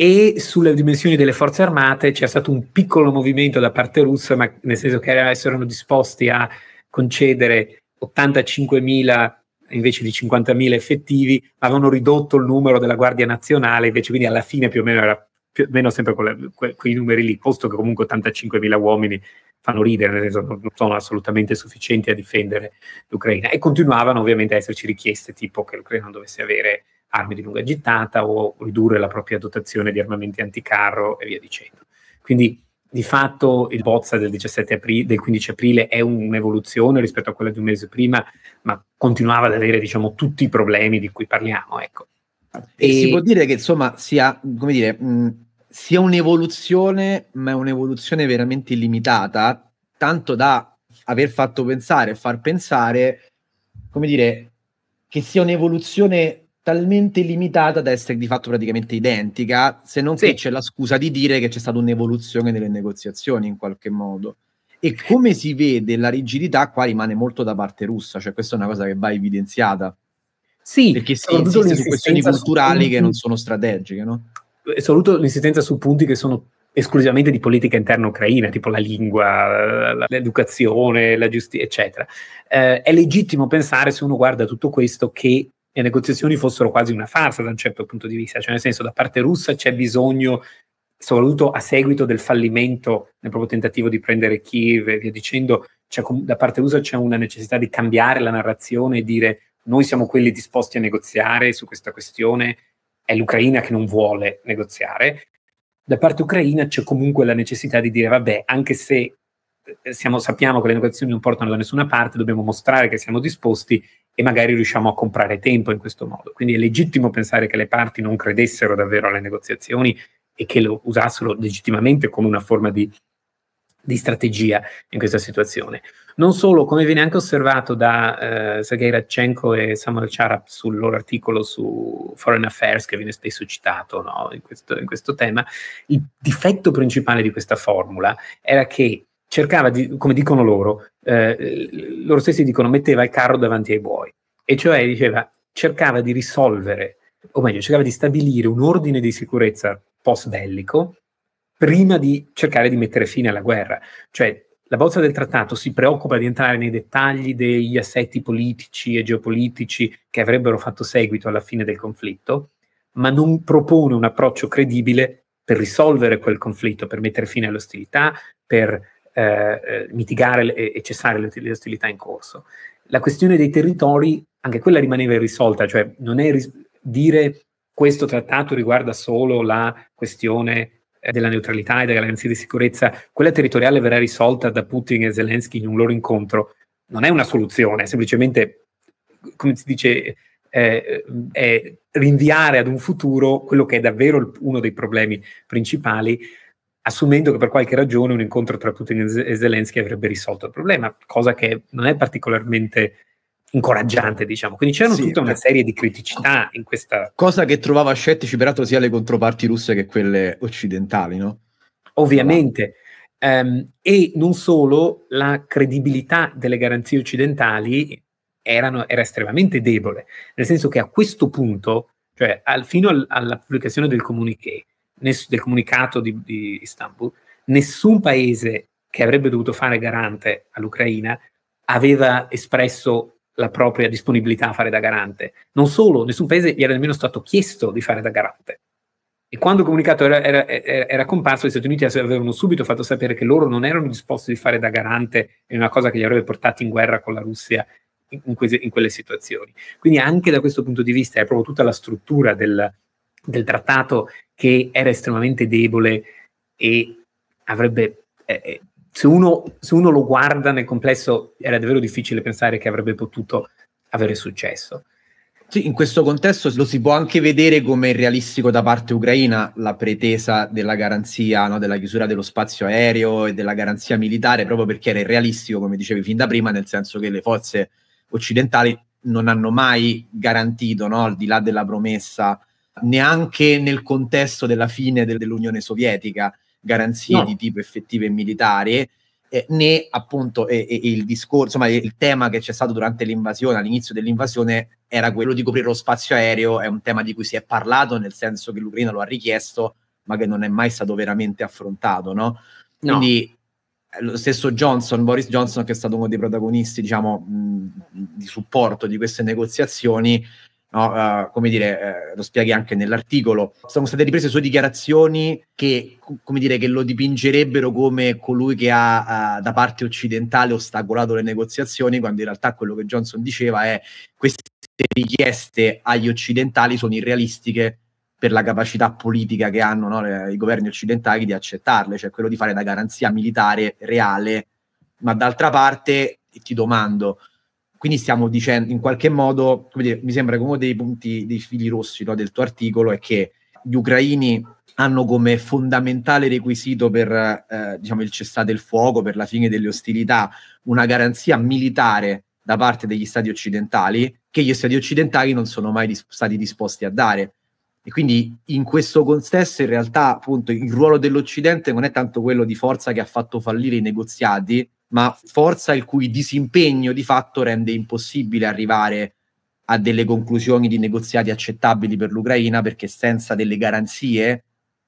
Speaker 1: E
Speaker 2: sulle dimensioni delle forze armate c'è stato un piccolo movimento da parte russa, ma nel senso che erano disposti a concedere 85.000 invece di 50.000 effettivi, avevano ridotto il numero della Guardia Nazionale, invece quindi alla fine più o meno era più o meno sempre quella, que, quei numeri lì, posto che comunque 85.000 uomini fanno ridere, nel senso non sono assolutamente sufficienti a difendere l'Ucraina. E continuavano ovviamente a esserci richieste tipo che l'Ucraina non dovesse avere armi di lunga gittata o ridurre la propria dotazione di armamenti anticarro e via dicendo. Quindi di fatto il bozza del, 17 aprile, del, 15 aprile è un'evoluzione rispetto a quella di un mese prima, ma continuava ad avere diciamo, tutti i problemi di cui parliamo. Ecco.
Speaker 1: E, e si può dire che insomma sia, dire, mh, sia, un'evoluzione, ma è un'evoluzione veramente illimitata, tanto da aver fatto pensare, far pensare, come dire, che sia un'evoluzione talmente limitata da essere di fatto praticamente identica, se non sì. che c'è la scusa di dire che c'è stata un'evoluzione delle negoziazioni in qualche modo. E come si vede la rigidità qua rimane molto da parte russa, cioè questa è una cosa che va evidenziata. Sì, perché si insiste su questioni culturali su... che non sono strategiche, no? E Soprattutto
Speaker 2: l'insistenza su punti che sono esclusivamente di politica interna ucraina, tipo la lingua, l'educazione, la giustizia, eccetera. Eh, è legittimo pensare, se uno guarda tutto questo, che le negoziazioni fossero quasi una farsa da un certo punto di vista, cioè nel senso da parte russa c'è bisogno, soprattutto a seguito del fallimento nel proprio tentativo di prendere Kiev e via dicendo, da parte russa c'è una necessità di cambiare la narrazione e dire noi siamo quelli disposti a negoziare su questa questione, è l'Ucraina che non vuole negoziare. Da parte ucraina c'è comunque la necessità di dire vabbè, anche se eh, siamo, sappiamo che le negoziazioni non portano da nessuna parte, dobbiamo mostrare che siamo disposti e magari riusciamo a comprare tempo in questo modo. Quindi è legittimo pensare che le parti non credessero davvero alle negoziazioni e che lo usassero legittimamente come una forma di, di strategia in questa situazione. Non solo, come viene anche osservato da eh, Sergei Radchenko e Samuel Charab sul loro articolo su Foreign Affairs, che viene spesso citato no, in, questo, in questo tema, il difetto principale di questa formula era che cercava di, come dicono loro, eh, loro stessi dicono metteva il carro davanti ai buoi, e cioè diceva cercava di risolvere, o meglio, cercava di stabilire un ordine di sicurezza post bellico prima di cercare di mettere fine alla guerra. Cioè, la bozza del trattato si preoccupa di entrare nei dettagli degli assetti politici e geopolitici che avrebbero fatto seguito alla fine del conflitto, ma non propone un approccio credibile per risolvere quel conflitto, per mettere fine all'ostilità, per eh, eh, mitigare e cessare le ostilità in corso. La questione dei territori, anche quella rimaneva irrisolta, cioè non è ris- dire questo trattato riguarda solo la questione eh, della neutralità e della garanzia di sicurezza, quella territoriale verrà risolta da Putin e Zelensky in un loro incontro, non è una soluzione, è semplicemente, come si dice, eh, eh è rinviare ad un futuro quello che è davvero il, uno dei problemi principali assumendo che per qualche ragione un incontro tra Putin e Zelensky avrebbe risolto il problema, cosa che non è particolarmente incoraggiante, diciamo. Quindi c'erano sì, tutta una serie di criticità in questa...
Speaker 1: Cosa che trovava scettici peraltro sia le controparti russe che quelle occidentali, no? Ovviamente. Um, e non solo,
Speaker 2: la credibilità delle garanzie occidentali erano, era estremamente debole, nel senso che a questo punto, cioè al, fino al, alla pubblicazione del comuniqué, del comunicato di, di Istanbul, nessun paese che avrebbe dovuto fare garante all'Ucraina aveva espresso la propria disponibilità a fare da garante. Non solo, nessun paese gli era nemmeno stato chiesto di fare da garante. E quando il comunicato era, era, era, comparso, gli Stati Uniti avevano subito fatto sapere che loro non erano disposti a fare da garante in una cosa che li avrebbe portati in guerra con la Russia in, que- in quelle situazioni. Quindi anche da questo punto di vista è proprio tutta la struttura del, del trattato che era estremamente debole e avrebbe... Eh, eh, se, uno, se uno lo guarda
Speaker 1: nel complesso era davvero difficile pensare che avrebbe potuto avere successo. Sì, in questo contesto lo si può anche vedere come realistico da parte ucraina la pretesa della garanzia, no, della chiusura dello spazio aereo e della garanzia militare, proprio perché era irrealistico, come dicevi fin da prima, nel senso che le forze occidentali non hanno mai garantito, no, al di là della promessa neanche nel contesto della fine de- dell'Unione Sovietica garanzie no. di tipo effettive e militari, eh, né appunto eh, eh, il discorso, insomma il tema che c'è stato durante l'invasione, all'inizio dell'invasione, era quello di coprire lo spazio aereo, è un tema di cui si è parlato nel senso che l'Ucraina lo ha richiesto, ma che non è mai stato veramente affrontato, no? Quindi eh, lo stesso Johnson, Boris Johnson, che è stato uno dei protagonisti, diciamo, mh, di supporto di queste negoziazioni, no? uh, come dire, eh, lo spieghi anche nell'articolo, sono state riprese sue dichiarazioni che, come dire, che lo dipingerebbero come colui che ha uh, da parte occidentale ostacolato le negoziazioni, quando in realtà quello che Johnson diceva è queste richieste agli occidentali sono irrealistiche per la capacità politica che hanno no, le, i governi occidentali di accettarle, cioè quello di fare da garanzia militare reale, ma d'altra parte ti domando, quindi stiamo dicendo in qualche modo, dire, mi sembra che uno dei punti dei fili rossi no, del tuo articolo è che gli ucraini hanno come fondamentale requisito per eh, diciamo, il cessate il fuoco, per la fine delle ostilità, una garanzia militare da parte degli stati occidentali che gli stati occidentali non sono mai dis- stati disposti a dare. E quindi in questo contesto in realtà appunto il ruolo dell'Occidente non è tanto quello di forza che ha fatto fallire i negoziati, ma forza il cui disimpegno di fatto rende impossibile arrivare a delle conclusioni di negoziati accettabili per l'Ucraina perché senza delle garanzie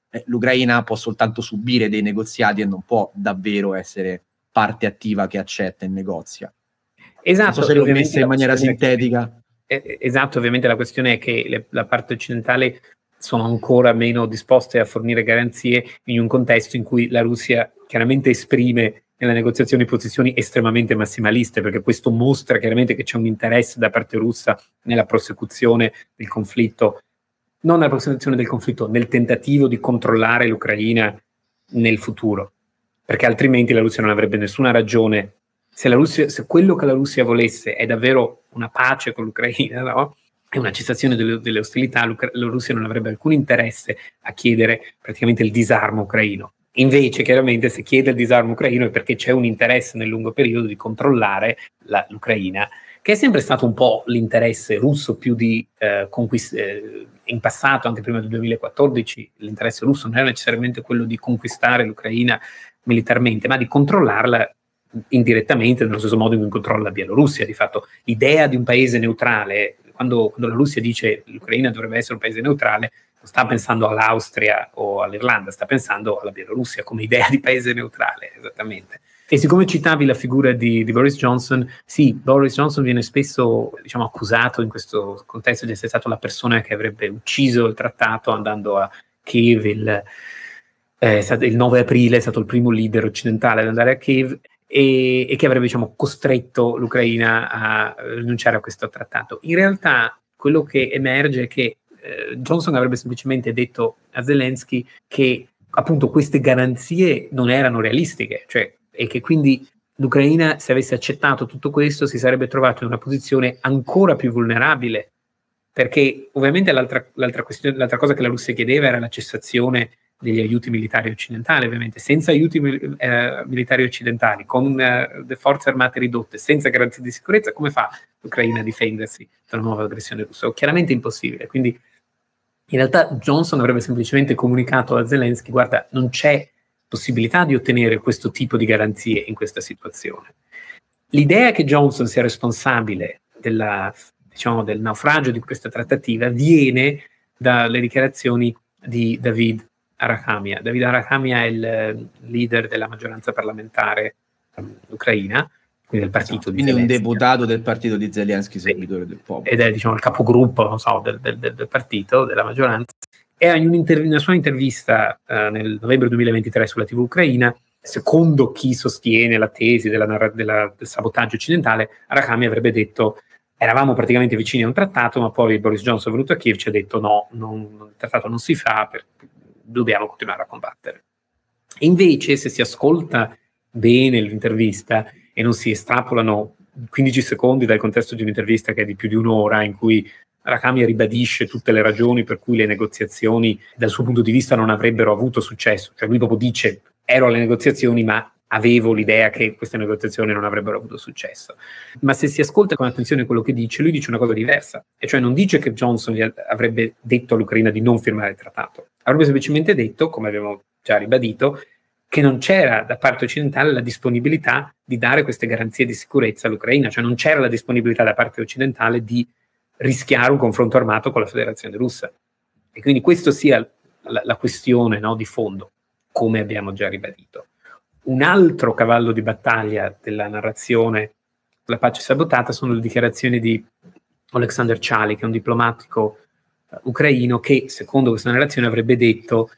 Speaker 1: eh, l'Ucraina può soltanto subire dei negoziati e non può davvero essere parte attiva che accetta e negozia. Esatto, non so esatto, se l'ho messa in maniera sintetica. Che, eh, eh, esatto,
Speaker 2: ovviamente la questione è che le, la parte occidentale sono ancora meno disposte a fornire garanzie in un contesto in cui la Russia chiaramente esprime nella negoziazione posizioni estremamente massimaliste, perché questo mostra chiaramente che c'è un interesse da parte russa nella prosecuzione del conflitto, non nella prosecuzione del conflitto, nel tentativo di controllare l'Ucraina nel futuro, perché altrimenti la Russia non avrebbe nessuna ragione. Se, Russia, se quello che la Russia volesse è davvero una pace con l'Ucraina, no? e una cessazione delle, delle ostilità, la Russia non avrebbe alcun interesse a chiedere praticamente il disarmo ucraino Invece, chiaramente, se chiede il disarmo ucraino è perché c'è un interesse nel lungo periodo di controllare la, l'Ucraina, che è sempre stato un po' l'interesse russo più di eh, conquist- eh, in passato, anche prima del 2014, l'interesse russo non era necessariamente quello di conquistare l'Ucraina militarmente, ma di controllarla indirettamente, nello stesso modo in cui controlla la Bielorussia. Di fatto, l'idea di un paese neutrale, quando, quando la Russia dice che l'Ucraina dovrebbe essere un paese neutrale, non sta pensando all'Austria o all'Irlanda, sta pensando alla Bielorussia come idea di paese neutrale, esattamente. E siccome citavi la figura di, di Boris Johnson, sì, Boris Johnson viene spesso diciamo, accusato in questo contesto di essere stato la persona che avrebbe ucciso il trattato andando a Kiev il, eh, il 9 aprile, è stato il primo leader occidentale ad andare a Kiev e, e che avrebbe diciamo, costretto l'Ucraina a rinunciare a questo trattato. In realtà quello che emerge è che eh, Johnson avrebbe semplicemente detto a Zelensky che appunto queste garanzie non erano realistiche, cioè, e che quindi l'Ucraina, se avesse accettato tutto questo, si sarebbe trovato in una posizione ancora più vulnerabile, perché ovviamente l'altra, l'altra, question- l'altra cosa che la Russia chiedeva era la cessazione degli aiuti militari occidentali, ovviamente, senza aiuti eh, militari occidentali, con eh, le forze armate ridotte, senza garanzie di sicurezza, come fa l'Ucraina a difendersi da una nuova aggressione russa? Chiaramente impossibile, quindi in realtà Johnson avrebbe semplicemente comunicato a Zelensky, guarda, non c'è possibilità di ottenere questo tipo di garanzie in questa situazione. L'idea che Johnson sia responsabile della, diciamo, del naufragio di questa trattativa viene dalle dichiarazioni di David Arachamia. David Arachamia è il eh, leader della maggioranza parlamentare um, ucraina, quindi del partito esatto, di
Speaker 1: quindi Zelensky. un deputato del partito di Zelensky, servitore sì. del popolo. Ed è diciamo, il
Speaker 2: capogruppo so, del, del, del, partito, della maggioranza. E in una sua intervista eh, nel novembre 2023 sulla TV ucraina, secondo chi sostiene la tesi della, della, del sabotaggio occidentale, Arakami avrebbe detto eravamo praticamente vicini a un trattato, ma poi Boris Johnson è venuto a Kiev e ci ha detto no, non, il trattato non si fa, per, dobbiamo continuare a combattere. invece, se si ascolta bene l'intervista, e non si estrapolano 15 secondi dal contesto di un'intervista che è di più di un'ora in cui Rakami ribadisce tutte le ragioni per cui le negoziazioni dal suo punto di vista non avrebbero avuto successo, cioè lui proprio dice ero alle negoziazioni ma avevo l'idea che queste negoziazioni non avrebbero avuto successo. Ma se si ascolta con attenzione quello che dice, lui dice una cosa diversa, e cioè non dice che Johnson avrebbe detto all'Ucraina di non firmare il trattato, avrebbe semplicemente detto, come abbiamo già ribadito, che non c'era da parte occidentale la disponibilità di dare queste garanzie di sicurezza all'Ucraina, cioè non c'era la disponibilità da parte occidentale di rischiare un confronto armato con la Federazione russa. E quindi questa sia la, la questione no, di fondo, come abbiamo già ribadito. Un altro cavallo di battaglia della narrazione sulla pace sabotata sono le dichiarazioni di Alexander Ciali, che è un diplomatico eh, ucraino che, secondo questa narrazione, avrebbe detto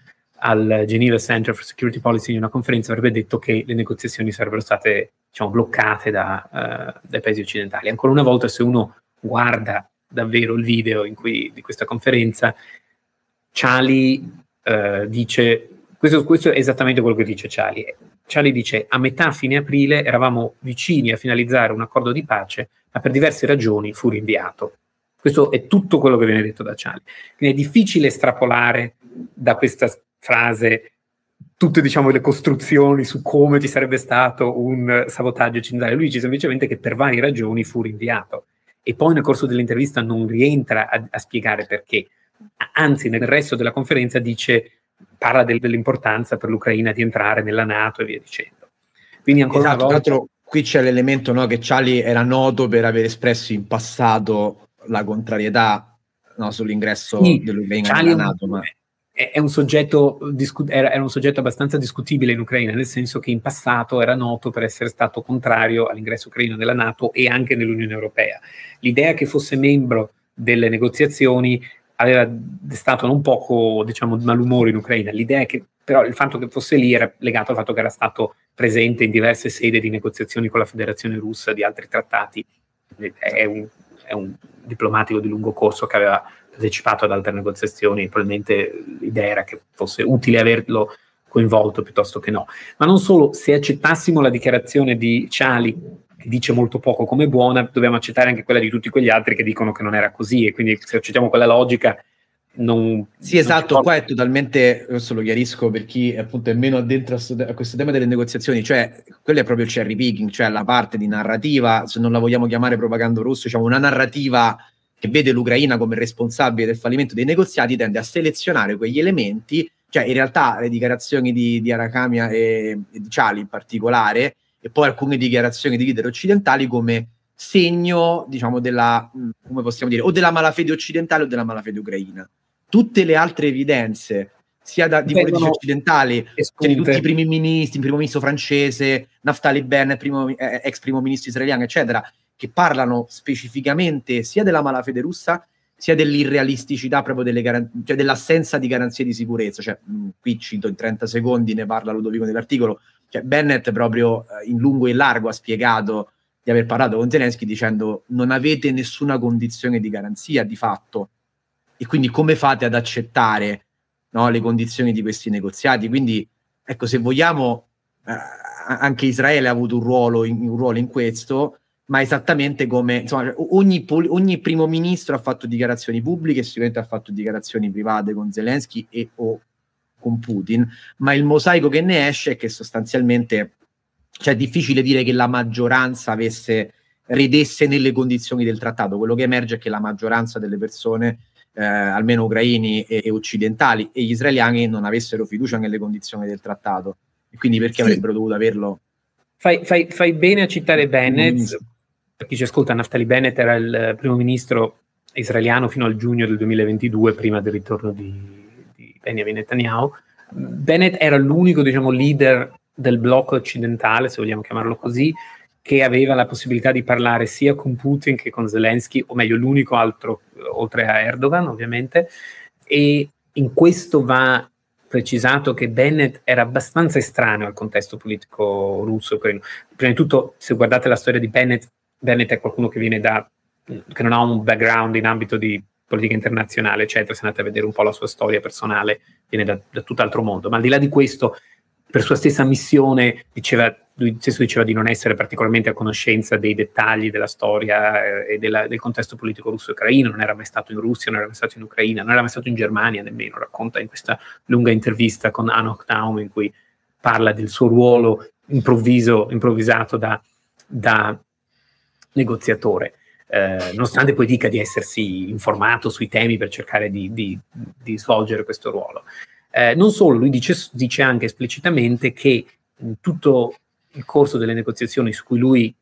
Speaker 2: al Geneva Center for Security Policy in una conferenza avrebbe detto che le negoziazioni sarebbero state diciamo, bloccate da, uh, dai paesi occidentali. Ancora una volta, se uno guarda davvero il video cui, di questa conferenza, Ciali uh, dice, questo, questo, è esattamente quello che dice Ciali, Ciali dice a metà fine aprile eravamo vicini a finalizzare un accordo di pace, ma per diverse ragioni fu rinviato. Questo è tutto quello che viene detto da Ciali. Quindi è difficile estrapolare da questa frase, tutte diciamo le costruzioni su come ci sarebbe stato un sabotaggio cinese. Lui dice semplicemente che per varie ragioni fu rinviato e poi nel corso dell'intervista non rientra a, a spiegare perché. Anzi, nel resto della conferenza dice, parla del,
Speaker 1: dell'importanza per l'Ucraina di entrare nella Nato e via dicendo. Quindi ancora esatto, una volta... Tra l'altro qui c'è l'elemento no, che Ciali era noto per aver espresso in passato la contrarietà no, sull'ingresso sì, dell'Ucraina nella Nato. Ma è un soggetto, era
Speaker 2: un soggetto abbastanza discutibile in Ucraina, nel senso che in passato era noto per essere stato contrario all'ingresso ucraino nella Nato e anche nell'Unione Europea. L'idea che fosse membro delle negoziazioni aveva destato non poco diciamo, malumore in Ucraina. L'idea che però il fatto che fosse lì era legato al fatto che era stato presente in diverse sedi di negoziazioni con la Federazione russa di altri trattati. È un, è un diplomatico di lungo corso che aveva partecipato ad altre negoziazioni, probabilmente l'idea era che fosse utile averlo coinvolto piuttosto che no. Ma non solo, se accettassimo la dichiarazione di Ciali, che dice molto poco come buona, dobbiamo accettare anche quella di tutti quegli altri che dicono che non era così e quindi
Speaker 1: se accettiamo quella logica non, sì, esatto, qua è totalmente, adesso lo chiarisco per chi appunto è meno addentro a, questo tema delle negoziazioni, cioè quello è proprio il cherry picking, cioè la parte di narrativa, se non la vogliamo chiamare propaganda russo, diciamo una narrativa che vede l'Ucraina come responsabile del fallimento dei negoziati, tende a selezionare quegli elementi, cioè in realtà le dichiarazioni di, di Arakamia e, e di Ciali in particolare, e poi alcune dichiarazioni di leader occidentali come segno, diciamo, della, mm, come possiamo dire, o della malafede occidentale o della malafede ucraina. Tutte le altre evidenze, sia da, di politici occidentali, cioè di tutti i primi ministri, il primo ministro francese, Naftali Ben, primo, eh, ex primo ministro israeliano, eccetera, che parlano specificamente sia della malafede russa sia dell'irrealisticità proprio delle garanzie, cioè dell'assenza di garanzie di sicurezza. Cioè, mh, mm, qui cito in 30 secondi, ne parla Ludovico nell'articolo, cioè Bennett proprio eh, in lungo e in largo ha spiegato di aver parlato con Zelensky dicendo non avete nessuna condizione di garanzia di fatto e quindi come fate ad accettare no, le condizioni di questi negoziati? Quindi ecco, se vogliamo, eh, anche Israele ha avuto un ruolo in, un ruolo in questo ma esattamente come insomma, ogni, pol- ogni, primo ministro ha fatto dichiarazioni pubbliche, sicuramente ha fatto dichiarazioni private con Zelensky e o con Putin, ma il mosaico che ne esce è che sostanzialmente cioè, è difficile dire che la maggioranza avesse redesse nelle condizioni del trattato. Quello che emerge è che la maggioranza delle persone, eh, almeno ucraini e, e, occidentali, e gli israeliani non avessero fiducia nelle condizioni del trattato. E quindi perché sì. avrebbero dovuto averlo? Fai, fai, fai, bene a citare
Speaker 2: Bennett per chi ci ascolta, Naftali Bennett era il eh, primo ministro israeliano fino al giugno del 2022, prima del ritorno di, di Benjamin Netanyahu. Bennett era l'unico diciamo, leader del blocco occidentale, se vogliamo chiamarlo così, che aveva la possibilità di parlare sia con Putin che con Zelensky, o meglio l'unico altro, eh, oltre a Erdogan ovviamente, e in questo va precisato che Bennett era abbastanza estraneo al contesto politico russo Prima di tutto, se guardate la storia di Bennett, Bennett è qualcuno che viene da che non ha un background in ambito di politica internazionale, eccetera, se andate a vedere un po' la sua storia personale, viene da, da tutt'altro mondo, ma al di là di questo, per sua stessa missione, diceva, lui stesso diceva di non essere particolarmente a conoscenza dei dettagli della storia eh, e della, del contesto politico russo-ucraino, non era mai stato in Russia, non era mai stato in Ucraina, non era mai stato in Germania nemmeno, racconta in questa lunga intervista con Anok Naum in cui parla del suo ruolo improvviso, improvvisato da, da negoziatore. Eh, nonostante poi dica di essersi informato sui temi per cercare di, di, di svolgere questo ruolo. Eh, non solo, lui dice, dice anche esplicitamente che tutto il corso delle negoziazioni su cui lui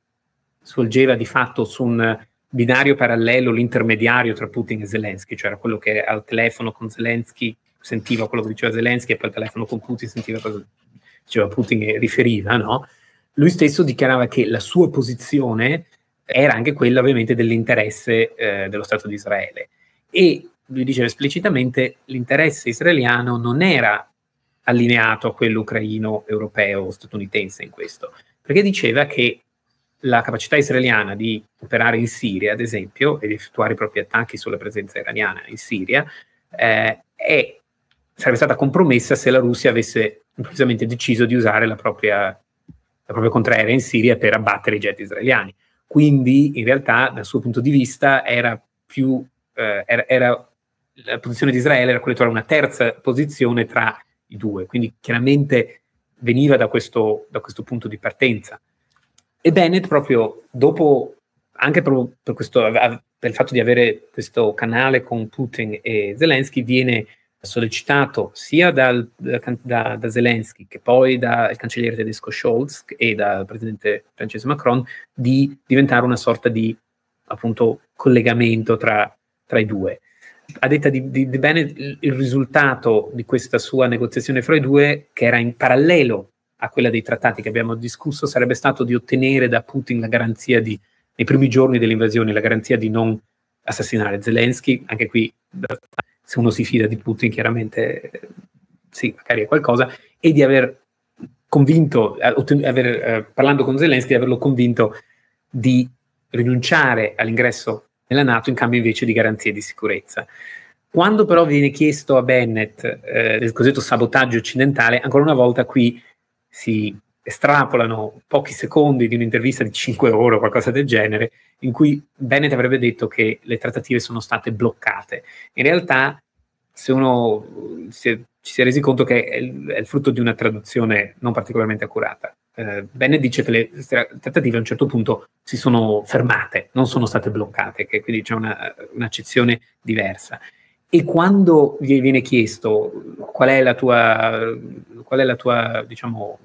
Speaker 2: svolgeva di fatto su un binario parallelo l'intermediario tra Putin e Zelensky, cioè era quello che al telefono con Zelensky sentiva quello che diceva Zelensky e poi al telefono con Putin sentiva cosa diceva Putin e riferiva, no? Lui stesso dichiarava che la sua posizione era anche quello ovviamente dell'interesse eh, dello Stato di Israele. E lui diceva esplicitamente l'interesse israeliano non era allineato a quello ucraino, europeo o statunitense in questo, perché diceva che la capacità israeliana di operare in Siria, ad esempio, e di effettuare i propri attacchi sulla presenza iraniana in Siria, eh, è, sarebbe stata compromessa se la Russia avesse improvvisamente deciso di usare la propria, la propria contraerea in Siria per abbattere i jet israeliani. Quindi in realtà dal suo punto di vista era più, eh, era, era, la posizione di Israele era quella di trovare una terza posizione tra i due, quindi chiaramente veniva da questo, da questo punto di partenza. E Bennett proprio dopo, anche per, per, questo, per il fatto di avere questo canale con Putin e Zelensky, viene sollecitato sia dal, da, da, Zelensky che poi dal cancelliere tedesco Scholz e dal presidente francese Macron di diventare una sorta di appunto collegamento tra, tra i due. A detta di, di, di Bennett, il risultato di questa sua negoziazione fra i due, che era in parallelo a quella dei trattati che abbiamo discusso, sarebbe stato di ottenere da Putin la garanzia di, nei primi giorni dell'invasione, la garanzia di non assassinare Zelensky, anche qui se uno si fida di Putin chiaramente eh, sì, magari è qualcosa, e di aver convinto, eh, aver, eh, parlando con Zelensky, di averlo convinto di rinunciare all'ingresso nella Nato in cambio invece di garanzie di sicurezza. Quando però viene chiesto a Bennett eh, il cosiddetto sabotaggio occidentale, ancora una volta qui si estrapolano pochi secondi di un'intervista di 5 ore o qualcosa del genere, in cui Bennett avrebbe detto che le trattative sono state bloccate. In realtà, se uno si è, ci si è resi conto che è il, è il frutto di una traduzione non particolarmente accurata. Eh, Bennett dice che le trattative a un certo punto si sono fermate, non sono state bloccate, che quindi c'è una, un'accezione diversa. E quando gli viene chiesto qual è la tua, qual è la tua diciamo,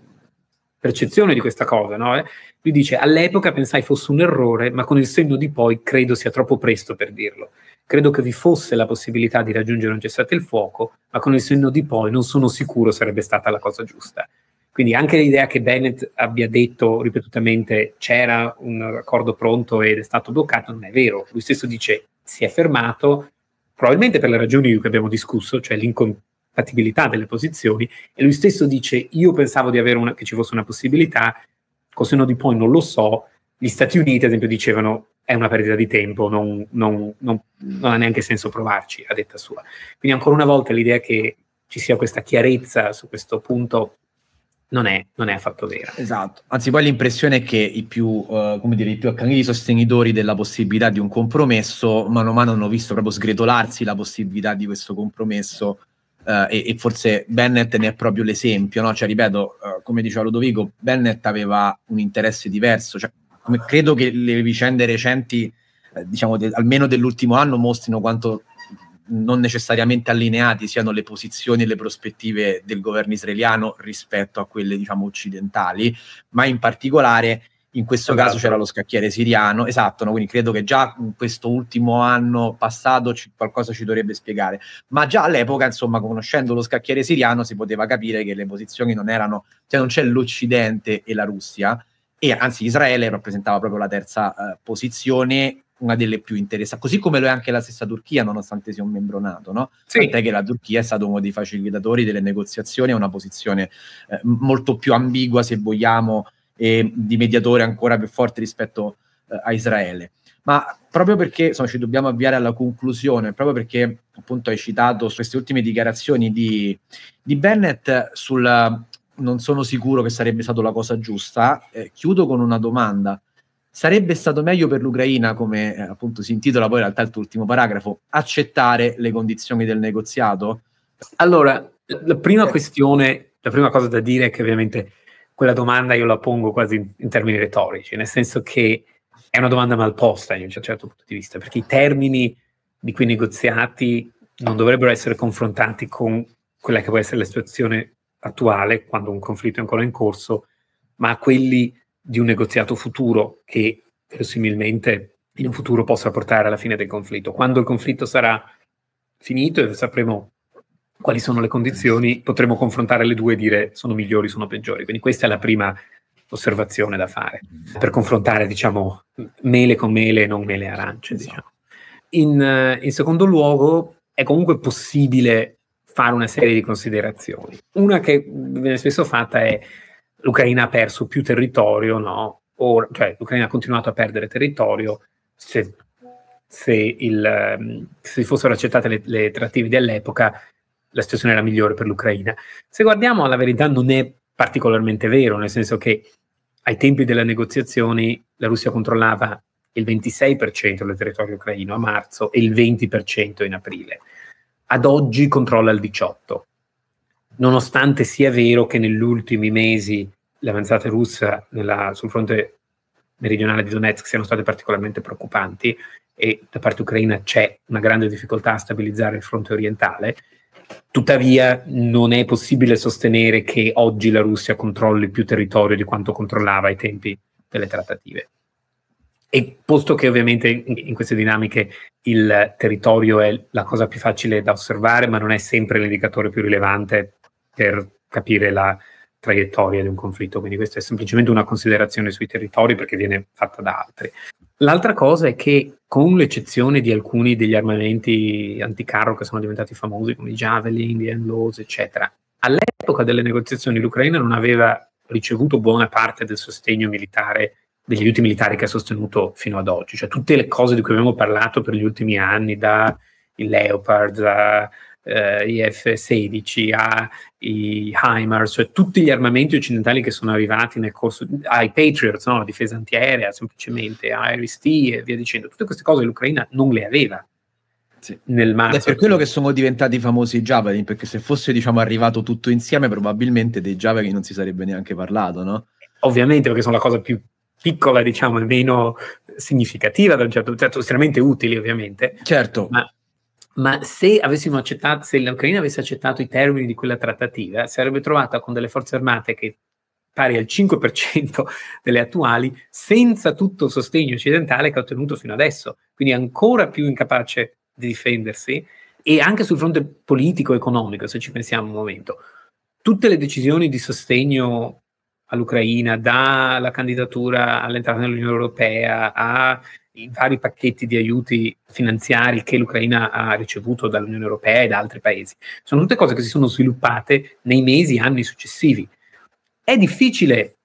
Speaker 2: percezione di questa cosa, no? Eh, lui dice, all'epoca pensai fosse un errore, ma con il senno di poi credo sia troppo presto per dirlo. Credo che vi fosse la possibilità di raggiungere un cessate il fuoco, ma con il senno di poi non sono sicuro sarebbe stata la cosa giusta. Quindi anche l'idea che Bennett abbia detto ripetutamente c'era un accordo pronto ed è stato bloccato non è vero. Lui stesso dice si è fermato, probabilmente per le ragioni che abbiamo discusso, cioè l'incontro compatibilità delle posizioni e lui stesso dice io pensavo di avere una, che ci fosse una possibilità, così no di poi non lo so, gli Stati Uniti ad esempio dicevano è una perdita di tempo, non, non, non, non, ha neanche senso provarci, a detta sua. Quindi ancora una volta l'idea che ci sia questa chiarezza su questo
Speaker 1: punto non è, non è affatto vera. Esatto, anzi poi l'impressione è che i più, eh, come dire, i più accaniti sostenitori della possibilità di un compromesso mano a mano hanno visto proprio sgretolarsi la possibilità di questo compromesso Uh, e, e, forse Bennett ne è proprio l'esempio, no? Cioè, ripeto, uh, come diceva Ludovico, Bennett aveva un interesse diverso. Cioè, come, credo che le vicende recenti, eh, diciamo, de, almeno dell'ultimo anno, mostrino quanto non necessariamente allineati siano le posizioni e le prospettive del governo israeliano rispetto a quelle, diciamo, occidentali, ma in particolare in questo esatto. caso c'era lo scacchiere siriano, esatto, no? quindi credo che già in questo ultimo anno passato ci, qualcosa ci dovrebbe spiegare, ma già all'epoca, insomma, conoscendo lo scacchiere siriano si poteva capire che le posizioni non erano, cioè non c'è l'Occidente e la Russia, e anzi Israele rappresentava proprio la terza eh, posizione, una delle più interessanti, così come lo è anche la stessa Turchia, nonostante sia un membro nato, no? Sì. Tant'è che la Turchia è stato uno dei facilitatori delle negoziazioni, è una posizione eh, molto più ambigua, se vogliamo, e di mediatore ancora più forte rispetto eh, a Israele. Ma proprio perché insomma, ci dobbiamo avviare alla conclusione, proprio perché appunto hai citato queste ultime dichiarazioni di, di Bennett sul non sono sicuro che sarebbe stata la cosa giusta, eh, chiudo con una domanda. Sarebbe stato meglio per l'Ucraina, come eh, appunto si intitola poi in realtà il tuo ultimo paragrafo, accettare le condizioni del negoziato?
Speaker 2: Allora, la prima eh. questione, la prima cosa da dire è che ovviamente quella domanda io la pongo quasi in, termini retorici, nel senso che è una domanda mal posta in un certo, certo punto di vista, perché i termini di quei negoziati non dovrebbero essere confrontati con quella che può essere la situazione attuale, quando un conflitto è ancora in corso, ma a quelli di un negoziato futuro che verosimilmente in un futuro possa portare alla fine del conflitto. Quando il conflitto sarà finito e sapremo quali sono le condizioni, potremmo confrontare le due e dire sono migliori, sono peggiori. Quindi questa è la prima osservazione da fare per confrontare, diciamo, mele con mele e non mele e arance. Esatto. Diciamo. In, in secondo luogo, è comunque possibile fare una serie di considerazioni. Una che viene spesso fatta è l'Ucraina ha perso più territorio, no? O, cioè l'Ucraina ha continuato a perdere territorio, se, se, il, se fossero accettate le, le trattative dell'epoca la situazione era migliore per l'Ucraina. Se guardiamo alla verità non è particolarmente vero, nel senso che ai tempi delle negoziazioni la Russia controllava il 26% del territorio ucraino a marzo e il 20% in aprile. Ad oggi controlla il 18%. Nonostante sia vero che negli ultimi mesi le avanzate russe nella, sul fronte meridionale di Donetsk siano state particolarmente preoccupanti e da parte ucraina c'è una grande difficoltà a stabilizzare il fronte orientale, Tuttavia non è possibile sostenere che oggi la Russia controlli più territorio di quanto controllava ai tempi delle trattative. E posto che ovviamente in queste dinamiche il territorio è la cosa più facile da osservare, ma non è sempre l'indicatore più rilevante per capire la traiettoria di un conflitto, quindi questa è semplicemente una considerazione sui territori perché viene fatta da altri. L'altra cosa è che, con l'eccezione di alcuni degli armamenti anticarro che sono diventati famosi, come i Javelin, gli Enlose, eccetera, all'epoca delle negoziazioni l'Ucraina non aveva ricevuto buona parte del sostegno militare, degli aiuti militari che ha sostenuto fino ad oggi. Cioè tutte le cose di cui abbiamo parlato per gli ultimi anni, da il Leopard, da eh, i F-16, i HIMARS, cioè tutti gli armamenti occidentali che sono arrivati nel corso, ai Patriots, no? la difesa antiaerea semplicemente, a Iris-T e via dicendo, tutte queste cose l'Ucraina non le aveva. Sì. Nel
Speaker 1: marzo. è per quello che sono diventati famosi i Javelin, perché se fosse diciamo, arrivato tutto insieme probabilmente dei Javelin non si sarebbe neanche parlato, no? Ovviamente perché sono la cosa più piccola, diciamo, e
Speaker 2: meno significativa da un certo punto, certo, estremamente utili ovviamente. Certo. Ma ma se avessimo accettato, se l'Ucraina avesse accettato i termini di quella trattativa, sarebbe trovata con delle forze armate che pari al 5% (laughs) delle attuali, senza tutto il sostegno occidentale che ha ottenuto fino adesso, quindi ancora più incapace di difendersi e anche sul fronte politico-economico, se ci pensiamo un momento. Tutte le decisioni di sostegno all'Ucraina, dalla candidatura all'entrata nell'Unione Europea ai vari pacchetti di aiuti finanziari che l'Ucraina ha ricevuto dall'Unione Europea e da altri paesi. Sono tutte cose che si sono sviluppate nei mesi e anni successivi. È difficile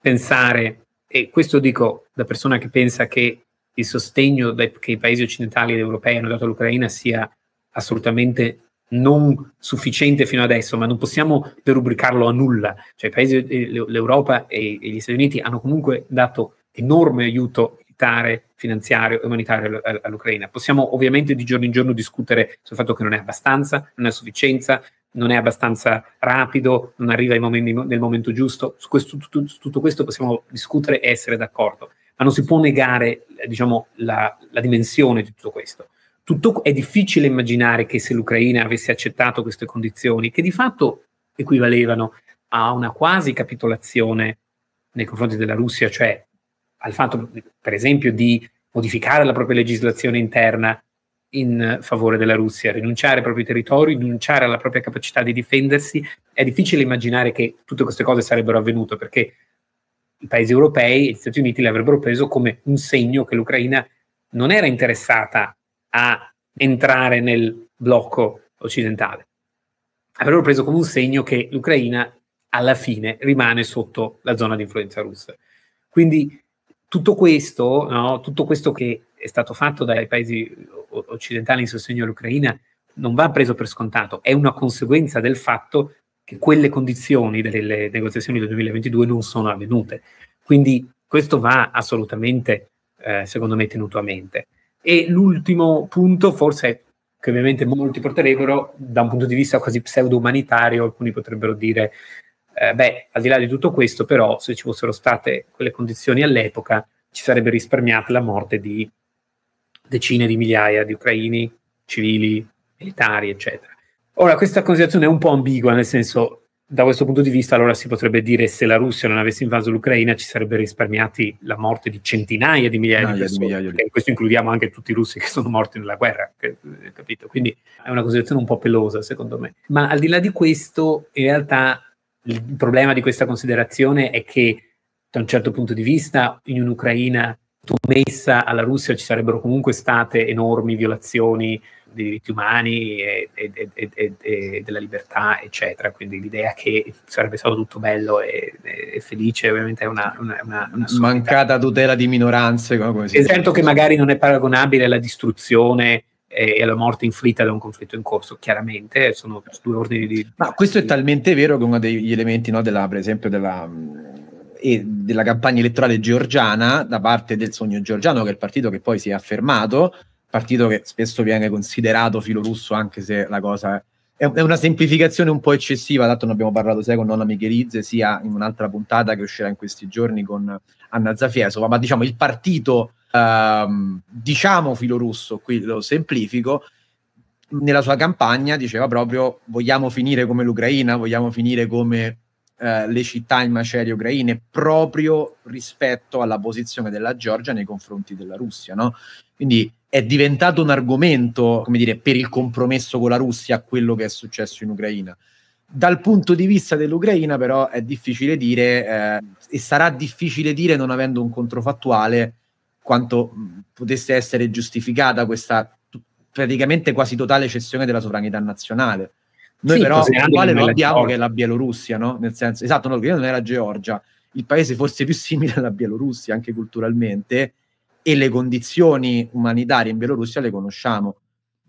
Speaker 2: pensare, e questo dico da persona che pensa che il sostegno che i paesi occidentali ed europei hanno dato all'Ucraina sia assolutamente non sufficiente fino adesso, ma non possiamo derubricarlo a nulla. Cioè, paesi, eh, l'Europa e, gli Stati Uniti hanno comunque dato enorme aiuto militare, finanziario e umanitario all'Ucraina. Possiamo ovviamente di giorno in giorno discutere sul fatto che non è abbastanza, non è sufficienza, non è abbastanza rapido, non arriva nel momento giusto. Su, questo, tutto, su, tutto, questo possiamo discutere e essere d'accordo, ma non si può negare diciamo, la, la dimensione di tutto questo tutto, è difficile immaginare che se l'Ucraina avesse accettato queste condizioni, che di fatto equivalevano a una quasi capitolazione nei confronti della Russia, cioè al fatto, per esempio, di modificare la propria legislazione interna in favore della Russia, rinunciare ai propri territori, rinunciare alla propria capacità di difendersi, è difficile immaginare che tutte queste cose sarebbero avvenute perché i paesi europei e gli Stati Uniti le avrebbero preso come un segno che l'Ucraina non era interessata a entrare nel blocco occidentale. Avrebbero preso come un segno che l'Ucraina alla fine rimane sotto la zona di influenza russa. Quindi tutto questo, no, tutto questo che è stato fatto dai paesi occidentali in sostegno all'Ucraina non va preso per scontato, è una conseguenza del fatto che quelle condizioni delle negoziazioni del 2022 non sono avvenute. Quindi questo va assolutamente, eh, secondo me, tenuto a mente. E l'ultimo punto, forse che ovviamente molti porterebbero da un punto di vista quasi pseudo-umanitario, alcuni potrebbero dire, eh, beh, al di là di tutto questo, però se ci fossero state quelle condizioni all'epoca, ci sarebbe risparmiata la morte di decine di migliaia di ucraini, civili, militari, eccetera. Ora, questa considerazione è un po' ambigua, nel senso da questo punto di vista allora si potrebbe dire se la Russia non avesse invaso l'Ucraina ci sarebbe risparmiati la morte di centinaia di migliaia no, di persone, migliaia di... questo includiamo anche tutti i russi che sono morti nella guerra, che, eh, capito? Quindi è una considerazione un po' pelosa secondo me. Ma al di là di questo, in realtà il problema di questa considerazione è che da un certo punto di vista in un'Ucraina messa alla Russia ci sarebbero comunque state enormi violazioni dei diritti umani e, e, e, e, della libertà, eccetera. Quindi l'idea che sarebbe stato tutto bello e, felice, ovviamente, è una, una, una,
Speaker 1: una mancata tutela di minoranze. Come si Esento che magari non è
Speaker 2: paragonabile alla distruzione e alla morte inflitta da un conflitto in corso, chiaramente sono
Speaker 1: due ordini di... Ma questo è talmente vero che uno degli elementi, no, della, per esempio, della, della campagna elettorale georgiana da parte del Sogno Georgiano, che è il partito che poi si è affermato, partito che spesso viene considerato filorusso, anche se la cosa è, è una semplificazione un po' eccessiva. Tanto ne abbiamo parlato sia con Nonna Michelizze, sia in un'altra puntata che uscirà in questi giorni con Anna Zafieso. Ma diciamo il partito, ehm, diciamo filorusso, qui lo semplifico. Nella sua campagna diceva proprio: Vogliamo finire come l'Ucraina, vogliamo finire come Uh, le città in macerie ucraine proprio rispetto alla posizione della Georgia nei confronti della Russia. No? Quindi è diventato un argomento, come dire, per il compromesso con la Russia quello che è successo in Ucraina. Dal punto di vista dell'Ucraina, però, è difficile dire, eh, e sarà difficile dire, non avendo un controfattuale, quanto potesse essere giustificata questa t- praticamente quasi totale cessione della sovranità nazionale. Noi, sì, però, uguale lo abbiamo che è la Bielorussia, no? Nel senso, esatto, no, l'Ucraina non è la Georgia, il paese forse più simile alla Bielorussia anche culturalmente, e le condizioni umanitarie in Bielorussia le conosciamo.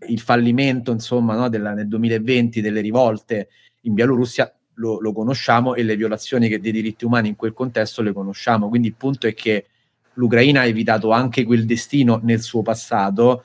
Speaker 1: Il fallimento, insomma, no, della, nel 2020 delle rivolte in Bielorussia lo, lo, conosciamo e le violazioni che, dei diritti umani in quel contesto le conosciamo. Quindi il punto è che l'Ucraina ha evitato anche quel destino nel suo passato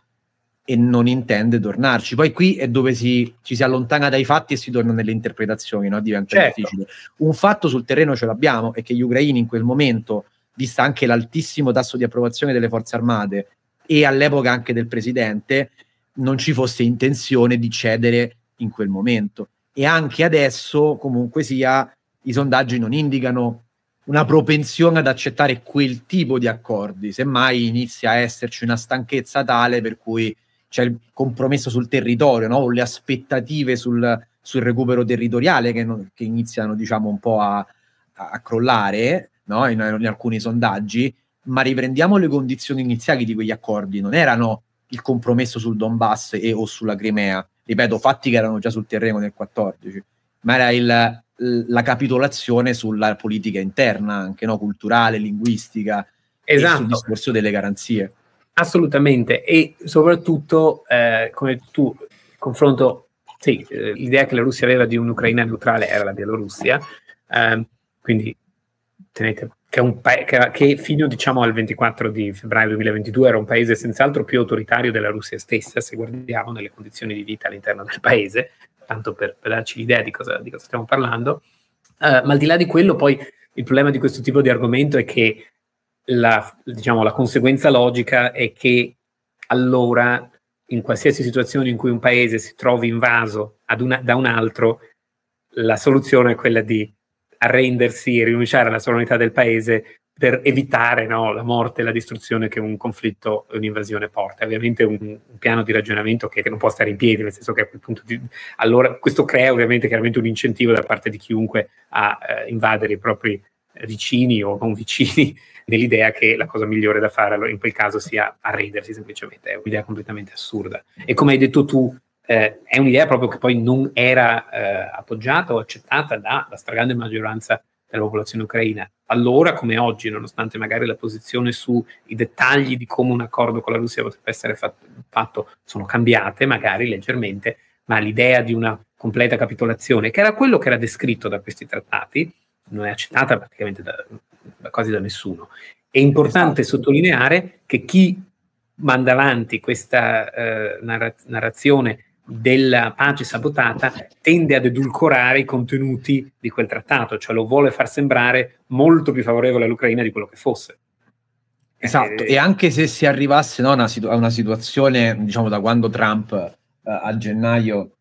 Speaker 1: e non intende tornarci. Poi qui è dove si, ci si allontana dai fatti e si torna nelle interpretazioni, no? diventa certo. difficile. Un fatto sul terreno ce l'abbiamo, è che gli ucraini in quel momento vista anche l'altissimo tasso di approvazione delle forze armate e all'epoca anche del presidente, non ci fosse intenzione di cedere in quel momento. E anche adesso, comunque sia, i sondaggi non indicano una propensione ad accettare quel tipo di accordi, semmai inizia a esserci una stanchezza tale per cui c'è il compromesso sul territorio, no? o le aspettative sul, sul recupero territoriale che, non, che iniziano diciamo, un po' a, a crollare no? in, in, alcuni sondaggi, ma riprendiamo le condizioni iniziali di quegli accordi, non erano il compromesso sul Donbass e o sulla Crimea, ripeto, fatti che erano già sul terreno nel 2014, ma era il, la capitolazione sulla politica interna, anche no? culturale, linguistica, esatto. sul discorso delle garanzie. Assolutamente, e soprattutto, eh, come tu,
Speaker 2: confronto, sì, eh, l'idea che la Russia aveva di un'Ucraina neutrale era la Bielorussia, eh, quindi tenete, che, un pa- che, che fino diciamo, al 24 di febbraio 2022 era un paese senz'altro più autoritario della Russia stessa, se guardiamo nelle condizioni di vita all'interno del paese, tanto per, per darci l'idea di cosa, di cosa stiamo parlando. Uh, ma al di là di quello, poi il problema di questo tipo di argomento è che la, diciamo, la conseguenza logica è che allora, in qualsiasi situazione in cui un paese si trovi invaso una, da un altro, la soluzione è quella di arrendersi e rinunciare alla sovranità del paese per evitare no, la morte e la distruzione che un conflitto e un'invasione porta. Ovviamente un, un piano di ragionamento che, che, non può stare in piedi, nel senso che a quel punto di, allora questo crea ovviamente chiaramente un incentivo da parte di chiunque a eh, invadere i propri vicini o non vicini (laughs) nell'idea che la cosa migliore da fare in quel caso sia arrendersi semplicemente, è un'idea completamente assurda. E come hai detto tu, eh, è un'idea proprio che poi non era eh, appoggiata o accettata dalla stragrande maggioranza della popolazione ucraina. Allora come oggi, nonostante magari la posizione sui dettagli di come un accordo con la Russia potrebbe essere fatto, fatto sono cambiate, magari leggermente, ma l'idea di una completa capitolazione, che era quello che era descritto da questi trattati, non è accettata praticamente da, da quasi da nessuno. È importante esatto. sottolineare che chi manda avanti questa eh, narra- narrazione della pace sabotata tende ad edulcorare i contenuti di quel trattato,
Speaker 1: cioè lo vuole far sembrare molto più
Speaker 2: favorevole all'Ucraina di quello che fosse.
Speaker 1: Esatto, eh, e anche se si arrivasse no, una situ- a una situazione, diciamo, da quando Trump eh, a gennaio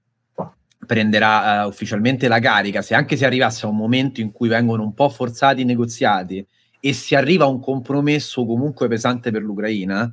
Speaker 1: prenderà eh, ufficialmente la carica, se anche si arrivasse a un momento in cui vengono un po' forzati i negoziati e si arriva a un compromesso comunque pesante per l'Ucraina,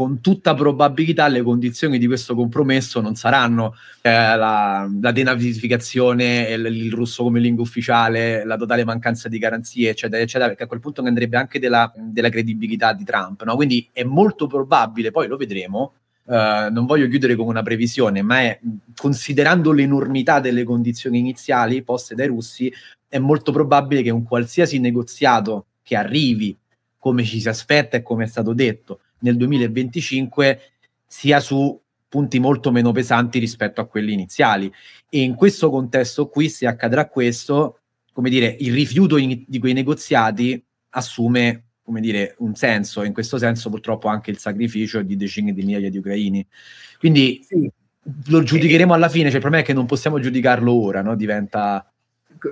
Speaker 1: con tutta probabilità le condizioni di questo compromesso non saranno eh, la, la denazificazione, il, il, russo come lingua ufficiale, la totale mancanza di garanzie, eccetera, eccetera, perché a quel punto andrebbe anche della, della credibilità di Trump. No? Quindi è molto probabile, poi lo vedremo. Eh, non voglio chiudere con una previsione, ma è, considerando l'enormità delle condizioni iniziali poste dai russi, è molto probabile che un qualsiasi negoziato che arrivi come ci si aspetta e come è stato detto, nel 2025 sia su punti molto meno pesanti rispetto a quelli iniziali. E in questo contesto qui, se accadrà questo, come dire, il rifiuto in, di quei negoziati assume come dire, un senso, e in questo senso purtroppo anche il sacrificio di decine di migliaia di ucraini. Quindi sì. lo giudicheremo alla fine, cioè il problema è che non possiamo giudicarlo ora, no? diventa...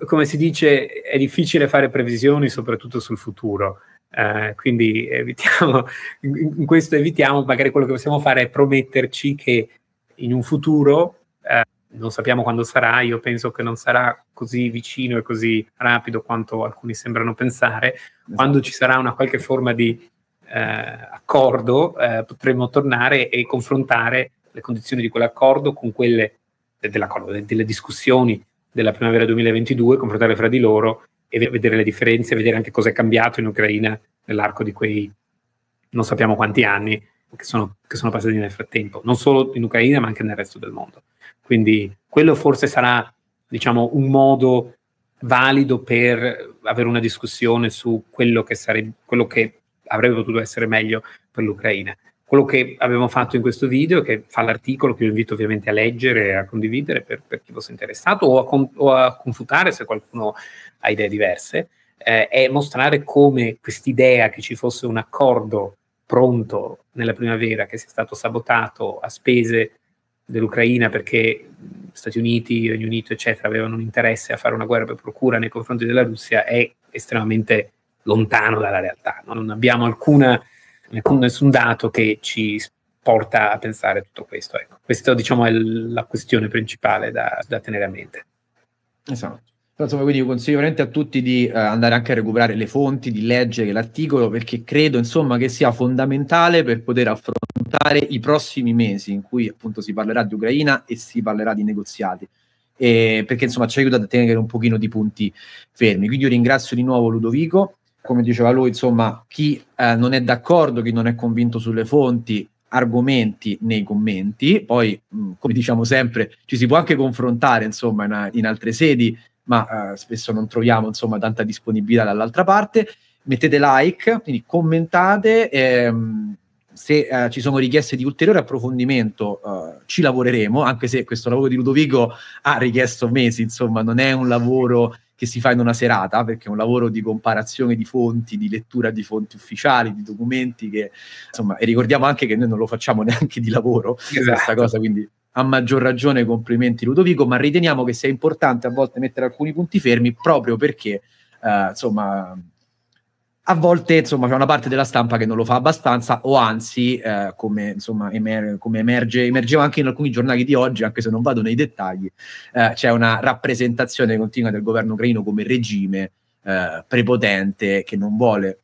Speaker 1: Come si dice, è difficile fare previsioni soprattutto sul futuro. Uh, quindi evitiamo,
Speaker 2: (laughs) in questo evitiamo, magari quello che possiamo fare è prometterci che in un futuro, uh, non sappiamo quando sarà, io penso che non sarà così vicino e così rapido quanto alcuni sembrano pensare, esatto. quando ci sarà una qualche forma di uh, accordo potremo tornare e confrontare le condizioni di quell'accordo con quelle dell'accordo, delle discussioni della primavera 2022, confrontare fra di loro e vedere le differenze, vedere anche cosa è cambiato in Ucraina nell'arco di quei non sappiamo quanti anni che sono, che sono passati nel frattempo, non solo in Ucraina ma anche nel resto del mondo. Quindi quello forse sarà diciamo, un modo valido per avere una discussione su quello che, sarebbe, quello che avrebbe potuto essere meglio per l'Ucraina quello che abbiamo fatto in questo video, che fa l'articolo che vi invito ovviamente a leggere e a condividere per, per chi fosse interessato o a, con, o a, confutare se qualcuno ha idee diverse, eh, è mostrare come quest'idea che ci fosse un accordo pronto nella primavera che sia stato sabotato a spese dell'Ucraina perché Stati Uniti, Regno Unito, eccetera, avevano un interesse a fare una guerra per procura nei confronti della Russia è estremamente lontano dalla realtà. No? Non abbiamo alcuna nessun, nessun dato che ci porta a pensare tutto questo. Ecco. Questa diciamo, è la questione principale da, da tenere a mente.
Speaker 1: Esatto. Però, insomma, quindi consiglio veramente a tutti di eh, andare anche a recuperare le fonti, di leggere l'articolo, perché credo insomma, che sia fondamentale per poter affrontare i prossimi mesi in cui appunto si parlerà di Ucraina e si parlerà di negoziati. E perché insomma ci aiuta a tenere un pochino di punti fermi. Quindi io ringrazio di nuovo Ludovico come diceva lui, insomma, chi eh, non è d'accordo, chi non è convinto sulle fonti, argomenti nei commenti, poi mh, mm, come diciamo sempre ci si può anche confrontare insomma in, in altre sedi, ma eh, spesso non troviamo insomma tanta disponibilità dall'altra parte. Mettete like, quindi commentate, ehm, se eh, ci sono richieste di ulteriore approfondimento eh, ci lavoreremo, anche se questo lavoro di Ludovico ha richiesto mesi, insomma non è un lavoro che si fa in una serata, perché è un lavoro di comparazione di fonti, di lettura di fonti ufficiali, di documenti che, insomma, e ricordiamo anche che noi non lo facciamo (laughs) neanche di lavoro, esatto. questa cosa, quindi a maggior ragione complimenti Ludovico, ma riteniamo che sia importante a volte mettere alcuni punti fermi proprio perché, eh, insomma, a volte insomma c'è una parte della stampa che non lo fa abbastanza o anzi eh, come, insomma, emer- come emerge, emergeva anche in alcuni giornali di oggi anche se non vado nei dettagli eh, c'è una rappresentazione continua del governo ucraino come regime eh, prepotente che non vuole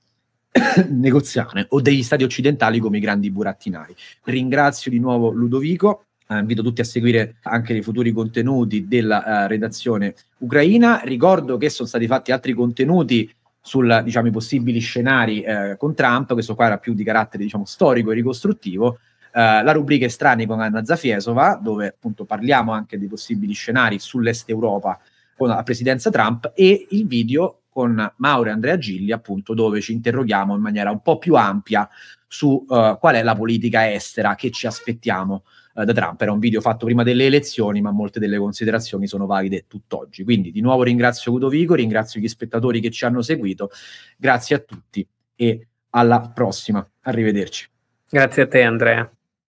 Speaker 1: (coughs) negoziare o degli stati occidentali come i grandi burattinari ringrazio di nuovo Ludovico Uh, invito tutti a seguire anche i futuri contenuti della uh, redazione ucraina. Ricordo che sono stati fatti altri contenuti sui diciamo, i possibili scenari eh, con Trump, questo qua era più di carattere diciamo, storico e ricostruttivo, Uh, la rubrica Estranei con Anna Zafiesova, dove appunto parliamo anche dei possibili scenari sull'est Europa con la presidenza Trump, e il video con Mauro e Andrea Gilli, appunto, dove ci interroghiamo in maniera un po' più ampia su uh, qual è la politica estera che ci aspettiamo eh, da Trump. Era un video fatto prima delle elezioni, ma molte delle considerazioni sono valide tutt'oggi. Quindi di nuovo ringrazio Ludovico, ringrazio gli spettatori che ci hanno seguito, grazie a tutti e alla prossima. Arrivederci. Grazie a te Andrea.